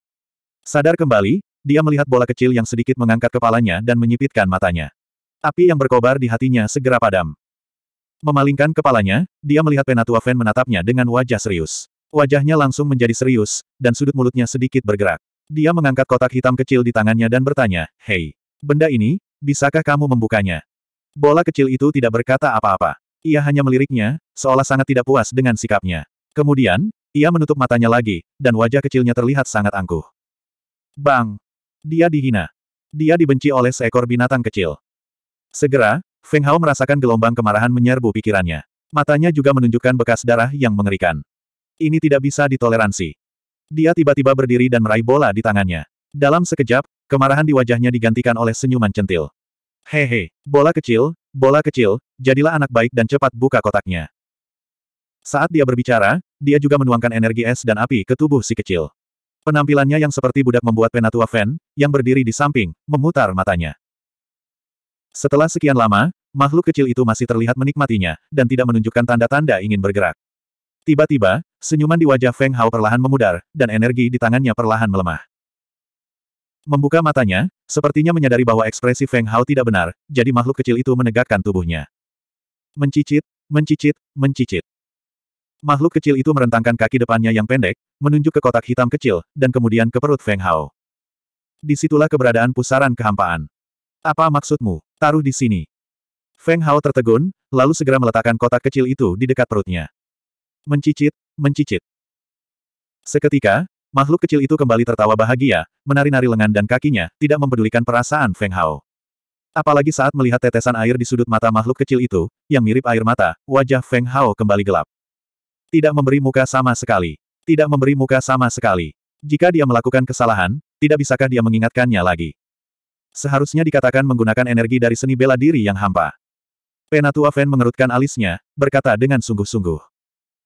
Sadar kembali, dia melihat bola kecil yang sedikit mengangkat kepalanya dan menyipitkan matanya. Api yang berkobar di hatinya segera padam. Memalingkan kepalanya, dia melihat Penatua Fen menatapnya dengan wajah serius. Wajahnya langsung menjadi serius, dan sudut mulutnya sedikit bergerak. Dia mengangkat kotak hitam kecil di tangannya dan bertanya, Hei, benda ini, bisakah kamu membukanya? Bola kecil itu tidak berkata apa-apa. Ia hanya meliriknya, seolah sangat tidak puas dengan sikapnya. Kemudian, ia menutup matanya lagi, dan wajah kecilnya terlihat sangat angkuh. Bang! Dia dihina. Dia dibenci oleh seekor binatang kecil. Segera, Feng Hao merasakan gelombang kemarahan menyerbu pikirannya. Matanya juga menunjukkan bekas darah yang mengerikan. Ini tidak bisa ditoleransi. Dia tiba-tiba berdiri dan meraih bola di tangannya. Dalam sekejap, kemarahan di wajahnya digantikan oleh senyuman centil. Hehe, bola kecil, bola kecil, jadilah anak baik dan cepat buka kotaknya. Saat dia berbicara, dia juga menuangkan energi es dan api ke tubuh si kecil. Penampilannya yang seperti budak membuat Penatua Fan, yang berdiri di samping, memutar matanya. Setelah sekian lama, makhluk kecil itu masih terlihat menikmatinya, dan tidak menunjukkan tanda-tanda ingin bergerak. Tiba-tiba, senyuman di wajah Feng Hao perlahan memudar, dan energi di tangannya perlahan melemah. Membuka matanya, sepertinya menyadari bahwa ekspresi Feng Hao tidak benar, jadi makhluk kecil itu menegakkan tubuhnya. Mencicit, mencicit, mencicit. Makhluk kecil itu merentangkan kaki depannya yang pendek, menunjuk ke kotak hitam kecil, dan kemudian ke perut Feng Hao. Disitulah keberadaan pusaran kehampaan. Apa maksudmu? Taruh di sini. Feng Hao tertegun, lalu segera meletakkan kotak kecil itu di dekat perutnya. Mencicit, mencicit. Seketika, makhluk kecil itu kembali tertawa bahagia, menari-nari lengan dan kakinya, tidak mempedulikan perasaan Feng Hao. Apalagi saat melihat tetesan air di sudut mata makhluk kecil itu, yang mirip air mata, wajah Feng Hao kembali gelap. Tidak memberi muka sama sekali. Tidak memberi muka sama sekali. Jika dia melakukan kesalahan, tidak bisakah dia mengingatkannya lagi? Seharusnya dikatakan menggunakan energi dari seni bela diri yang hampa. Penatua Fen mengerutkan alisnya, berkata dengan sungguh-sungguh.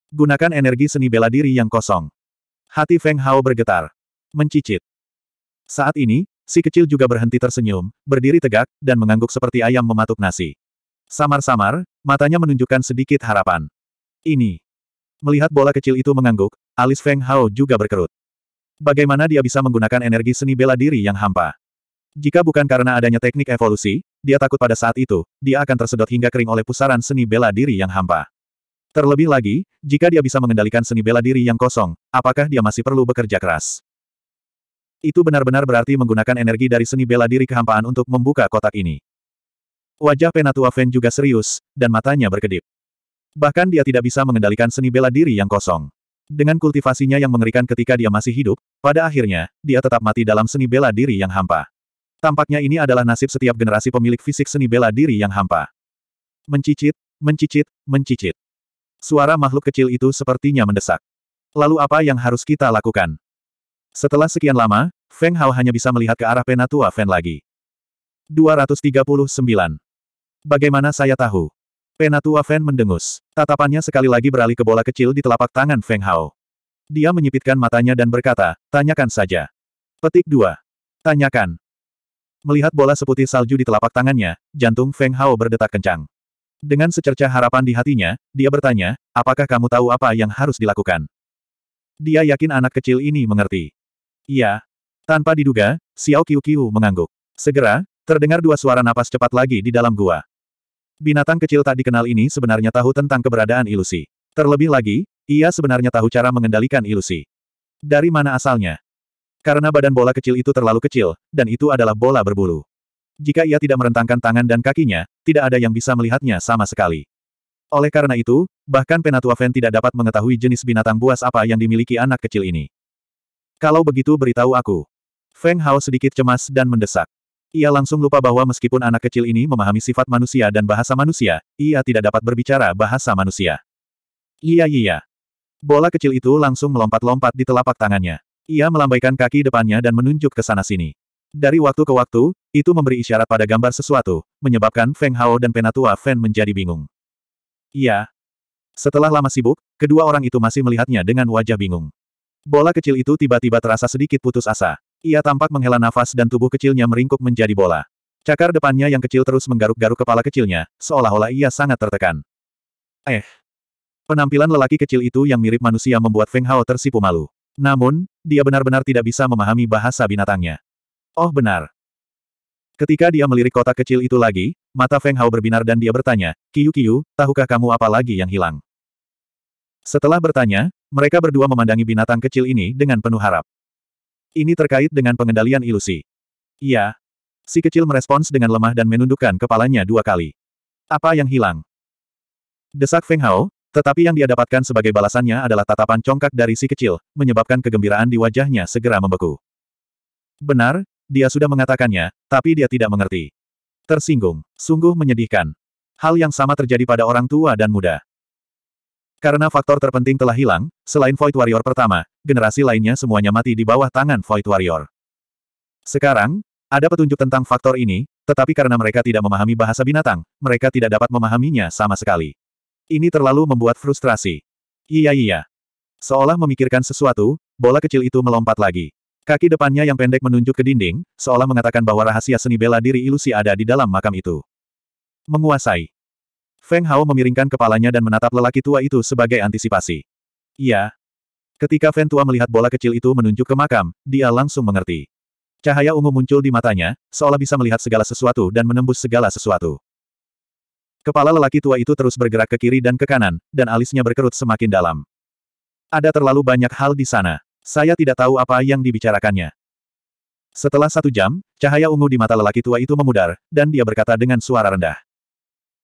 Gunakan energi seni bela diri yang kosong. Hati Feng Hao bergetar. Mencicit. Saat ini, si kecil juga berhenti tersenyum, berdiri tegak, dan mengangguk seperti ayam mematuk nasi. Samar-samar, matanya menunjukkan sedikit harapan. Ini. Melihat bola kecil itu mengangguk, alis Feng Hao juga berkerut. Bagaimana dia bisa menggunakan energi seni bela diri yang hampa? Jika bukan karena adanya teknik evolusi, dia takut pada saat itu, dia akan tersedot hingga kering oleh pusaran seni bela diri yang hampa. Terlebih lagi, jika dia bisa mengendalikan seni bela diri yang kosong, apakah dia masih perlu bekerja keras? Itu benar-benar berarti menggunakan energi dari seni bela diri kehampaan untuk membuka kotak ini. Wajah Penatua Fen juga serius, dan matanya berkedip. Bahkan dia tidak bisa mengendalikan seni bela diri yang kosong. Dengan kultivasinya yang mengerikan ketika dia masih hidup, pada akhirnya, dia tetap mati dalam seni bela diri yang hampa. Tampaknya ini adalah nasib setiap generasi pemilik fisik seni bela diri yang hampa. Mencicit, mencicit, mencicit. Suara makhluk kecil itu sepertinya mendesak. Lalu apa yang harus kita lakukan? Setelah sekian lama, Feng Hao hanya bisa melihat ke arah penatua Feng lagi. 239. Bagaimana saya tahu? Penatua Feng mendengus. Tatapannya sekali lagi beralih ke bola kecil di telapak tangan Feng Hao. Dia menyipitkan matanya dan berkata, tanyakan saja. Petik 2. Tanyakan. Melihat bola seputih salju di telapak tangannya, jantung Feng Hao berdetak kencang. Dengan secerca harapan di hatinya, dia bertanya, apakah kamu tahu apa yang harus dilakukan? Dia yakin anak kecil ini mengerti. Iya. Tanpa diduga, Xiao Qiu Qiu mengangguk. Segera, terdengar dua suara napas cepat lagi di dalam gua. Binatang kecil tak dikenal ini sebenarnya tahu tentang keberadaan ilusi. Terlebih lagi, ia sebenarnya tahu cara mengendalikan ilusi. Dari mana asalnya? Karena badan bola kecil itu terlalu kecil, dan itu adalah bola berbulu. Jika ia tidak merentangkan tangan dan kakinya, tidak ada yang bisa melihatnya sama sekali. Oleh karena itu, bahkan Penatua Fen tidak dapat mengetahui jenis binatang buas apa yang dimiliki anak kecil ini. Kalau begitu beritahu aku. Feng Hao sedikit cemas dan mendesak. Ia langsung lupa bahwa meskipun anak kecil ini memahami sifat manusia dan bahasa manusia, ia tidak dapat berbicara bahasa manusia. Iya iya. Bola kecil itu langsung melompat-lompat di telapak tangannya. Ia melambaikan kaki depannya dan menunjuk ke sana-sini. Dari waktu ke waktu, itu memberi isyarat pada gambar sesuatu, menyebabkan Feng Hao dan Penatua Fen menjadi bingung. Iya. Setelah lama sibuk, kedua orang itu masih melihatnya dengan wajah bingung. Bola kecil itu tiba-tiba terasa sedikit putus asa. Ia tampak menghela nafas dan tubuh kecilnya meringkuk menjadi bola. Cakar depannya yang kecil terus menggaruk-garuk kepala kecilnya, seolah-olah ia sangat tertekan. Eh. Penampilan lelaki kecil itu yang mirip manusia membuat Feng Hao tersipu malu. Namun, dia benar-benar tidak bisa memahami bahasa binatangnya. Oh benar. Ketika dia melirik kotak kecil itu lagi, mata Feng Hao berbinar dan dia bertanya, Kiyu Kiyu, tahukah kamu apa lagi yang hilang? Setelah bertanya, mereka berdua memandangi binatang kecil ini dengan penuh harap. Ini terkait dengan pengendalian ilusi. Iya. Si kecil merespons dengan lemah dan menundukkan kepalanya dua kali. Apa yang hilang? Desak Feng Hao, tetapi yang dia dapatkan sebagai balasannya adalah tatapan congkak dari si kecil, menyebabkan kegembiraan di wajahnya segera membeku. Benar, dia sudah mengatakannya, tapi dia tidak mengerti. Tersinggung, sungguh menyedihkan. Hal yang sama terjadi pada orang tua dan muda. Karena faktor terpenting telah hilang, selain Void Warrior pertama, generasi lainnya semuanya mati di bawah tangan Void Warrior. Sekarang, ada petunjuk tentang faktor ini, tetapi karena mereka tidak memahami bahasa binatang, mereka tidak dapat memahaminya sama sekali. Ini terlalu membuat frustrasi. Iya iya. Seolah memikirkan sesuatu, bola kecil itu melompat lagi. Kaki depannya yang pendek menunjuk ke dinding, seolah mengatakan bahwa rahasia seni bela diri ilusi ada di dalam makam itu. Menguasai. Feng Hao memiringkan kepalanya dan menatap lelaki tua itu sebagai antisipasi. Iya. Ketika Feng tua melihat bola kecil itu menunjuk ke makam, dia langsung mengerti. Cahaya ungu muncul di matanya, seolah bisa melihat segala sesuatu dan menembus segala sesuatu. Kepala lelaki tua itu terus bergerak ke kiri dan ke kanan, dan alisnya berkerut semakin dalam. Ada terlalu banyak hal di sana. Saya tidak tahu apa yang dibicarakannya. Setelah satu jam, cahaya ungu di mata lelaki tua itu memudar, dan dia berkata dengan suara rendah.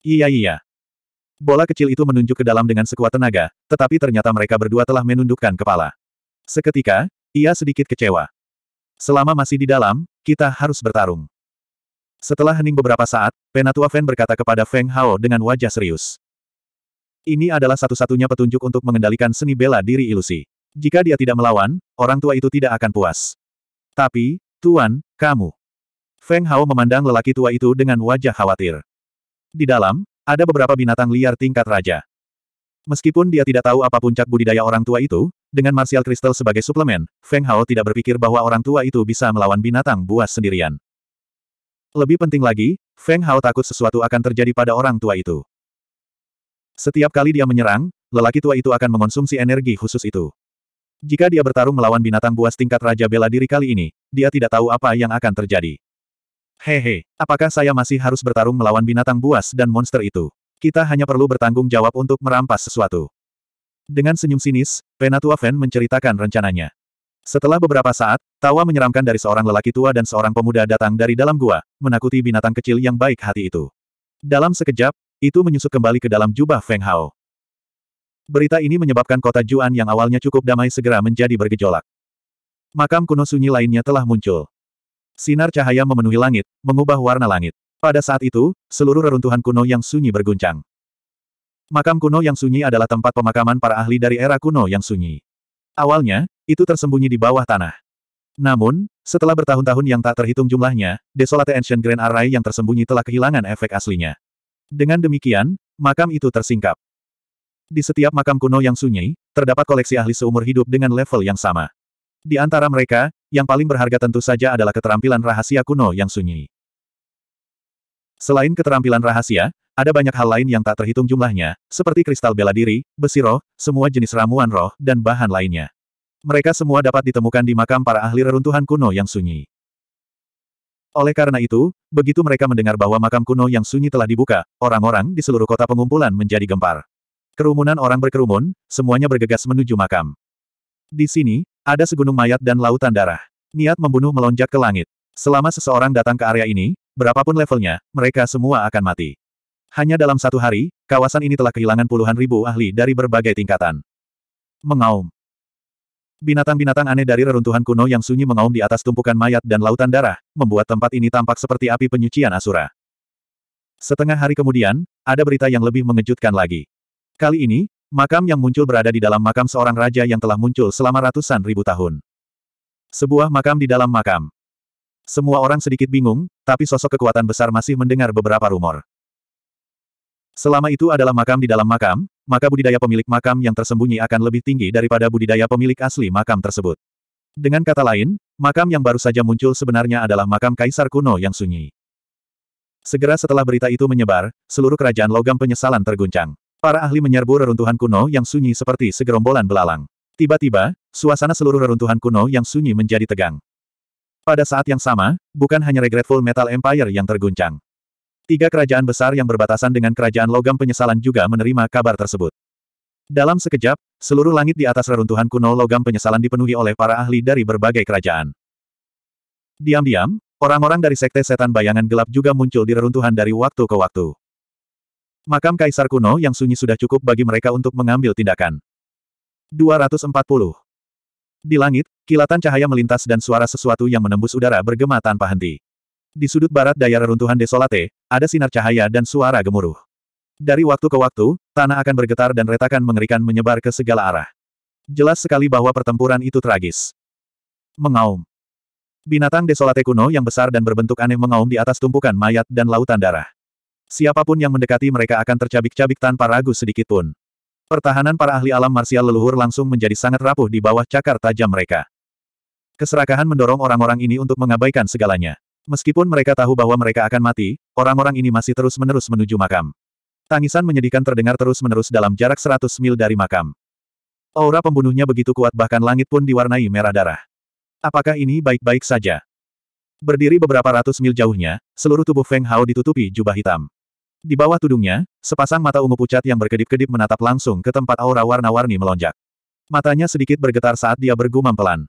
Iya iya, Bola kecil itu menunjuk ke dalam dengan sekuat tenaga, tetapi ternyata mereka berdua telah menundukkan kepala. Seketika, ia sedikit kecewa. Selama masih di dalam, kita harus bertarung. Setelah hening beberapa saat, Penatua Fan berkata kepada Feng Hao dengan wajah serius. Ini adalah satu-satunya petunjuk untuk mengendalikan seni bela diri ilusi. Jika dia tidak melawan, orang tua itu tidak akan puas. Tapi, Tuan, kamu. Feng Hao memandang lelaki tua itu dengan wajah khawatir. Di dalam, ada beberapa binatang liar tingkat raja. Meskipun dia tidak tahu apa puncak budidaya orang tua itu, dengan Martial Crystal sebagai suplemen, Feng Hao tidak berpikir bahwa orang tua itu bisa melawan binatang buas sendirian. Lebih penting lagi, Feng Hao takut sesuatu akan terjadi pada orang tua itu. Setiap kali dia menyerang, lelaki tua itu akan mengonsumsi energi khusus itu. Jika dia bertarung melawan binatang buas tingkat Raja Bela Diri kali ini, dia tidak tahu apa yang akan terjadi. Hehe, apakah saya masih harus bertarung melawan binatang buas dan monster itu? Kita hanya perlu bertanggung jawab untuk merampas sesuatu. Dengan senyum sinis, Penatua Fan menceritakan rencananya. Setelah beberapa saat, tawa menyeramkan dari seorang lelaki tua dan seorang pemuda datang dari dalam gua, menakuti binatang kecil yang baik hati itu. Dalam sekejap, itu menyusut kembali ke dalam jubah Feng Hao. Berita ini menyebabkan kota Juan yang awalnya cukup damai segera menjadi bergejolak. Makam kuno sunyi lainnya telah muncul. Sinar cahaya memenuhi langit, mengubah warna langit. Pada saat itu, seluruh reruntuhan kuno yang sunyi berguncang. Makam kuno yang sunyi adalah tempat pemakaman para ahli dari era kuno yang sunyi. Awalnya, itu tersembunyi di bawah tanah. Namun, setelah bertahun-tahun yang tak terhitung jumlahnya, Desolate Ancient Grand Array yang tersembunyi telah kehilangan efek aslinya. Dengan demikian, makam itu tersingkap. Di setiap makam kuno yang sunyi, terdapat koleksi ahli seumur hidup dengan level yang sama. Di antara mereka, yang paling berharga tentu saja adalah keterampilan rahasia kuno yang sunyi. Selain keterampilan rahasia, ada banyak hal lain yang tak terhitung jumlahnya, seperti kristal bela diri, besi roh, semua jenis ramuan roh, dan bahan lainnya. Mereka semua dapat ditemukan di makam para ahli reruntuhan kuno yang sunyi. Oleh karena itu, begitu mereka mendengar bahwa makam kuno yang sunyi telah dibuka, orang-orang di seluruh kota pengumpulan menjadi gempar. Kerumunan orang berkerumun, semuanya bergegas menuju makam. Di sini, ada segunung mayat dan lautan darah. Niat membunuh melonjak ke langit. Selama seseorang datang ke area ini, berapapun levelnya, mereka semua akan mati. Hanya dalam satu hari, kawasan ini telah kehilangan puluhan ribu ahli dari berbagai tingkatan. Mengaum. Binatang-binatang aneh dari reruntuhan kuno yang sunyi mengaum di atas tumpukan mayat dan lautan darah, membuat tempat ini tampak seperti api penyucian Asura. Setengah hari kemudian, ada berita yang lebih mengejutkan lagi. Kali ini, Makam yang muncul berada di dalam makam seorang raja yang telah muncul selama ratusan ribu tahun. Sebuah makam di dalam makam. Semua orang sedikit bingung, tapi sosok kekuatan besar masih mendengar beberapa rumor. Selama itu adalah makam di dalam makam, maka budidaya pemilik makam yang tersembunyi akan lebih tinggi daripada budidaya pemilik asli makam tersebut. Dengan kata lain, makam yang baru saja muncul sebenarnya adalah makam kaisar kuno yang sunyi. Segera setelah berita itu menyebar, seluruh kerajaan logam penyesalan terguncang. Para ahli menyerbu reruntuhan kuno yang sunyi seperti segerombolan belalang. Tiba-tiba, suasana seluruh reruntuhan kuno yang sunyi menjadi tegang. Pada saat yang sama, bukan hanya Regretful Metal Empire yang terguncang. Tiga kerajaan besar yang berbatasan dengan kerajaan logam penyesalan juga menerima kabar tersebut. Dalam sekejap, seluruh langit di atas reruntuhan kuno logam penyesalan dipenuhi oleh para ahli dari berbagai kerajaan. Diam-diam, orang-orang dari Sekte Setan Bayangan Gelap juga muncul di reruntuhan dari waktu ke waktu. Makam kaisar kuno yang sunyi sudah cukup bagi mereka untuk mengambil tindakan. 240. Di langit, kilatan cahaya melintas dan suara sesuatu yang menembus udara bergema tanpa henti. Di sudut barat daya reruntuhan desolate, ada sinar cahaya dan suara gemuruh. Dari waktu ke waktu, tanah akan bergetar dan retakan mengerikan menyebar ke segala arah. Jelas sekali bahwa pertempuran itu tragis. Mengaum. Binatang desolate kuno yang besar dan berbentuk aneh mengaum di atas tumpukan mayat dan lautan darah. Siapapun yang mendekati mereka akan tercabik-cabik tanpa ragu sedikitpun. Pertahanan para ahli alam marsial leluhur langsung menjadi sangat rapuh di bawah cakar tajam mereka. Keserakahan mendorong orang-orang ini untuk mengabaikan segalanya. Meskipun mereka tahu bahwa mereka akan mati, orang-orang ini masih terus-menerus menuju makam. Tangisan menyedihkan terdengar terus-menerus dalam jarak 100 mil dari makam. Aura pembunuhnya begitu kuat bahkan langit pun diwarnai merah darah. Apakah ini baik-baik saja? Berdiri beberapa ratus mil jauhnya, seluruh tubuh Feng Hao ditutupi jubah hitam. Di bawah tudungnya, sepasang mata ungu pucat yang berkedip-kedip menatap langsung ke tempat aura warna-warni melonjak. Matanya sedikit bergetar saat dia bergumam pelan.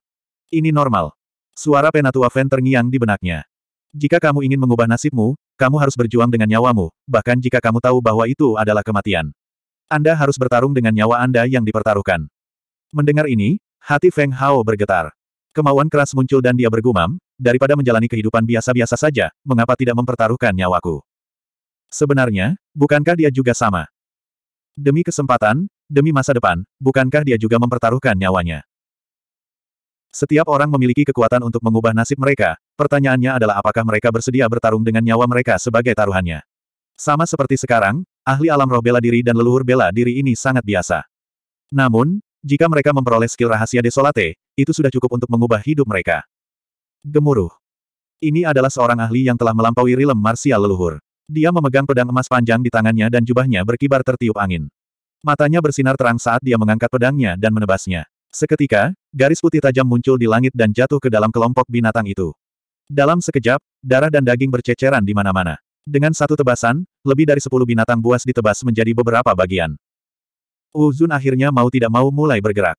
Ini normal. Suara Penatua Fen terngiang di benaknya. Jika kamu ingin mengubah nasibmu, kamu harus berjuang dengan nyawamu, bahkan jika kamu tahu bahwa itu adalah kematian. Anda harus bertarung dengan nyawa Anda yang dipertaruhkan. Mendengar ini, hati Feng Hao bergetar. Kemauan keras muncul dan dia bergumam, daripada menjalani kehidupan biasa-biasa saja, mengapa tidak mempertaruhkan nyawaku? Sebenarnya, bukankah dia juga sama? Demi kesempatan, demi masa depan, bukankah dia juga mempertaruhkan nyawanya? Setiap orang memiliki kekuatan untuk mengubah nasib mereka, pertanyaannya adalah apakah mereka bersedia bertarung dengan nyawa mereka sebagai taruhannya. Sama seperti sekarang, ahli alam roh bela diri dan leluhur bela diri ini sangat biasa. Namun, jika mereka memperoleh skill rahasia desolate, itu sudah cukup untuk mengubah hidup mereka. Gemuruh. Ini adalah seorang ahli yang telah melampaui rilem marsial leluhur. Dia memegang pedang emas panjang di tangannya dan jubahnya berkibar tertiup angin. Matanya bersinar terang saat dia mengangkat pedangnya dan menebasnya. Seketika, garis putih tajam muncul di langit dan jatuh ke dalam kelompok binatang itu. Dalam sekejap, darah dan daging berceceran di mana-mana. Dengan satu tebasan, lebih dari sepuluh binatang buas ditebas menjadi beberapa bagian. Uzun oh, akhirnya mau tidak mau mulai bergerak.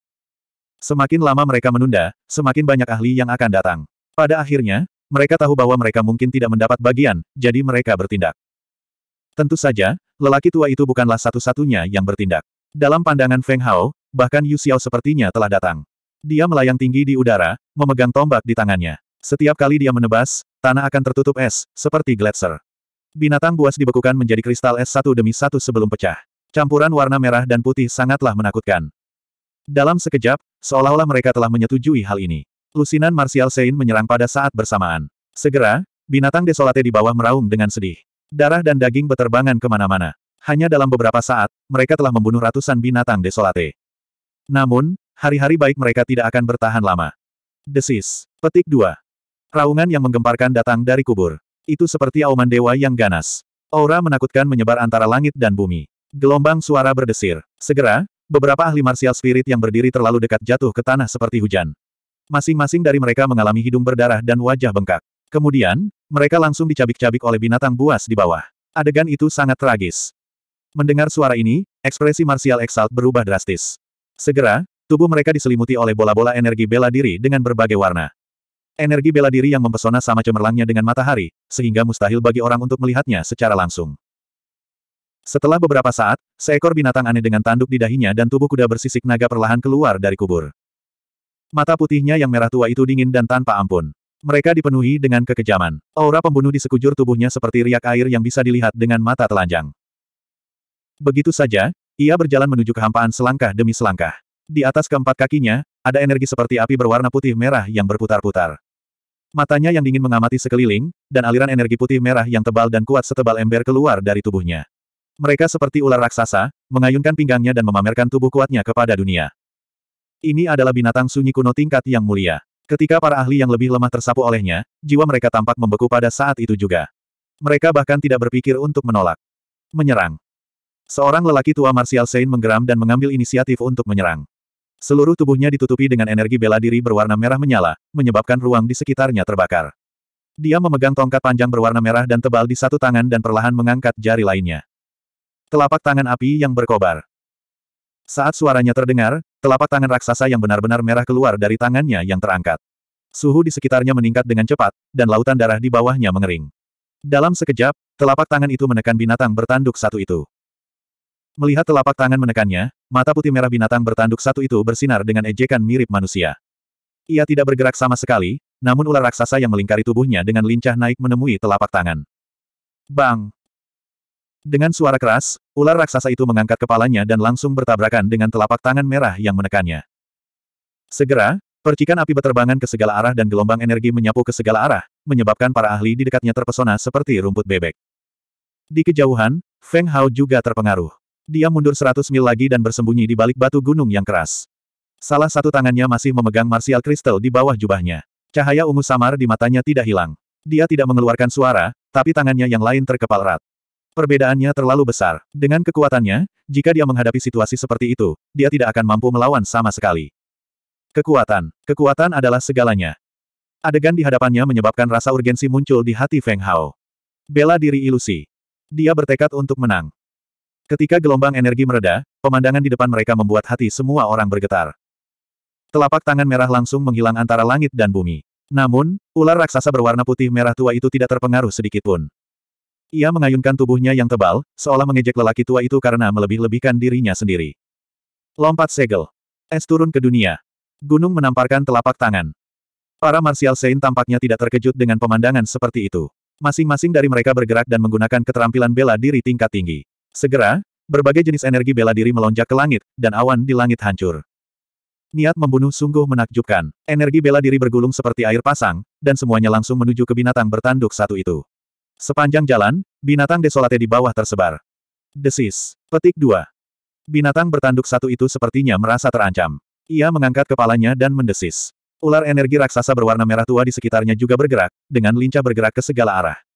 Semakin lama mereka menunda, semakin banyak ahli yang akan datang. Pada akhirnya, mereka tahu bahwa mereka mungkin tidak mendapat bagian, jadi mereka bertindak. Tentu saja, lelaki tua itu bukanlah satu-satunya yang bertindak. Dalam pandangan Feng Hao, bahkan Yu Xiao sepertinya telah datang. Dia melayang tinggi di udara, memegang tombak di tangannya. Setiap kali dia menebas, tanah akan tertutup es, seperti gletser. Binatang buas dibekukan menjadi kristal es satu demi satu sebelum pecah. Campuran warna merah dan putih sangatlah menakutkan. Dalam sekejap, seolah-olah mereka telah menyetujui hal ini. Lusinan Martial Sein menyerang pada saat bersamaan. Segera, binatang desolate di bawah meraung dengan sedih. Darah dan daging beterbangan kemana-mana. Hanya dalam beberapa saat, mereka telah membunuh ratusan binatang desolate. Namun, hari-hari baik mereka tidak akan bertahan lama. Desis. Petik 2. Raungan yang menggemparkan datang dari kubur. Itu seperti auman dewa yang ganas. Aura menakutkan menyebar antara langit dan bumi. Gelombang suara berdesir. Segera, beberapa ahli martial spirit yang berdiri terlalu dekat jatuh ke tanah seperti hujan. Masing-masing dari mereka mengalami hidung berdarah dan wajah bengkak. Kemudian, mereka langsung dicabik-cabik oleh binatang buas di bawah. Adegan itu sangat tragis. Mendengar suara ini, ekspresi Martial Exalt berubah drastis. Segera, tubuh mereka diselimuti oleh bola-bola energi bela diri dengan berbagai warna. Energi bela diri yang mempesona sama cemerlangnya dengan matahari, sehingga mustahil bagi orang untuk melihatnya secara langsung. Setelah beberapa saat, seekor binatang aneh dengan tanduk di dahinya dan tubuh kuda bersisik naga perlahan keluar dari kubur. Mata putihnya yang merah tua itu dingin dan tanpa ampun. Mereka dipenuhi dengan kekejaman. Aura pembunuh di sekujur tubuhnya seperti riak air yang bisa dilihat dengan mata telanjang. Begitu saja, ia berjalan menuju kehampaan selangkah demi selangkah. Di atas keempat kakinya, ada energi seperti api berwarna putih merah yang berputar-putar. Matanya yang dingin mengamati sekeliling, dan aliran energi putih merah yang tebal dan kuat setebal ember keluar dari tubuhnya. Mereka seperti ular raksasa, mengayunkan pinggangnya dan memamerkan tubuh kuatnya kepada dunia. Ini adalah binatang sunyi kuno tingkat yang mulia. Ketika para ahli yang lebih lemah tersapu olehnya, jiwa mereka tampak membeku pada saat itu juga. Mereka bahkan tidak berpikir untuk menolak. Menyerang. Seorang lelaki tua Martial Sein menggeram dan mengambil inisiatif untuk menyerang. Seluruh tubuhnya ditutupi dengan energi bela diri berwarna merah menyala, menyebabkan ruang di sekitarnya terbakar. Dia memegang tongkat panjang berwarna merah dan tebal di satu tangan dan perlahan mengangkat jari lainnya. Telapak tangan api yang berkobar. Saat suaranya terdengar, telapak tangan raksasa yang benar-benar merah keluar dari tangannya yang terangkat. Suhu di sekitarnya meningkat dengan cepat, dan lautan darah di bawahnya mengering. Dalam sekejap, telapak tangan itu menekan binatang bertanduk satu itu. Melihat telapak tangan menekannya, mata putih merah binatang bertanduk satu itu bersinar dengan ejekan mirip manusia. Ia tidak bergerak sama sekali, namun ular raksasa yang melingkari tubuhnya dengan lincah naik menemui telapak tangan. Bang! Dengan suara keras, ular raksasa itu mengangkat kepalanya dan langsung bertabrakan dengan telapak tangan merah yang menekannya. Segera, percikan api berterbangan ke segala arah dan gelombang energi menyapu ke segala arah, menyebabkan para ahli di dekatnya terpesona seperti rumput bebek. Di kejauhan, Feng Hao juga terpengaruh. Dia mundur seratus mil lagi dan bersembunyi di balik batu gunung yang keras. Salah satu tangannya masih memegang martial kristal di bawah jubahnya. Cahaya ungu samar di matanya tidak hilang. Dia tidak mengeluarkan suara, tapi tangannya yang lain terkepal erat. Perbedaannya terlalu besar. Dengan kekuatannya, jika dia menghadapi situasi seperti itu, dia tidak akan mampu melawan sama sekali. Kekuatan. Kekuatan adalah segalanya. Adegan di hadapannya menyebabkan rasa urgensi muncul di hati Feng Hao. Bela diri ilusi. Dia bertekad untuk menang. Ketika gelombang energi mereda, pemandangan di depan mereka membuat hati semua orang bergetar. Telapak tangan merah langsung menghilang antara langit dan bumi. Namun, ular raksasa berwarna putih merah tua itu tidak terpengaruh sedikitpun. Ia mengayunkan tubuhnya yang tebal, seolah mengejek lelaki tua itu karena melebih-lebihkan dirinya sendiri. Lompat segel. Es turun ke dunia. Gunung menamparkan telapak tangan. Para Martial Saint tampaknya tidak terkejut dengan pemandangan seperti itu. Masing-masing dari mereka bergerak dan menggunakan keterampilan bela diri tingkat tinggi. Segera, berbagai jenis energi bela diri melonjak ke langit, dan awan di langit hancur. Niat membunuh sungguh menakjubkan. Energi bela diri bergulung seperti air pasang, dan semuanya langsung menuju ke binatang bertanduk satu itu. Sepanjang jalan, binatang desolate di bawah tersebar. Desis. Petik 2. Binatang bertanduk satu itu sepertinya merasa terancam. Ia mengangkat kepalanya dan mendesis. Ular energi raksasa berwarna merah tua di sekitarnya juga bergerak, dengan lincah bergerak ke segala arah.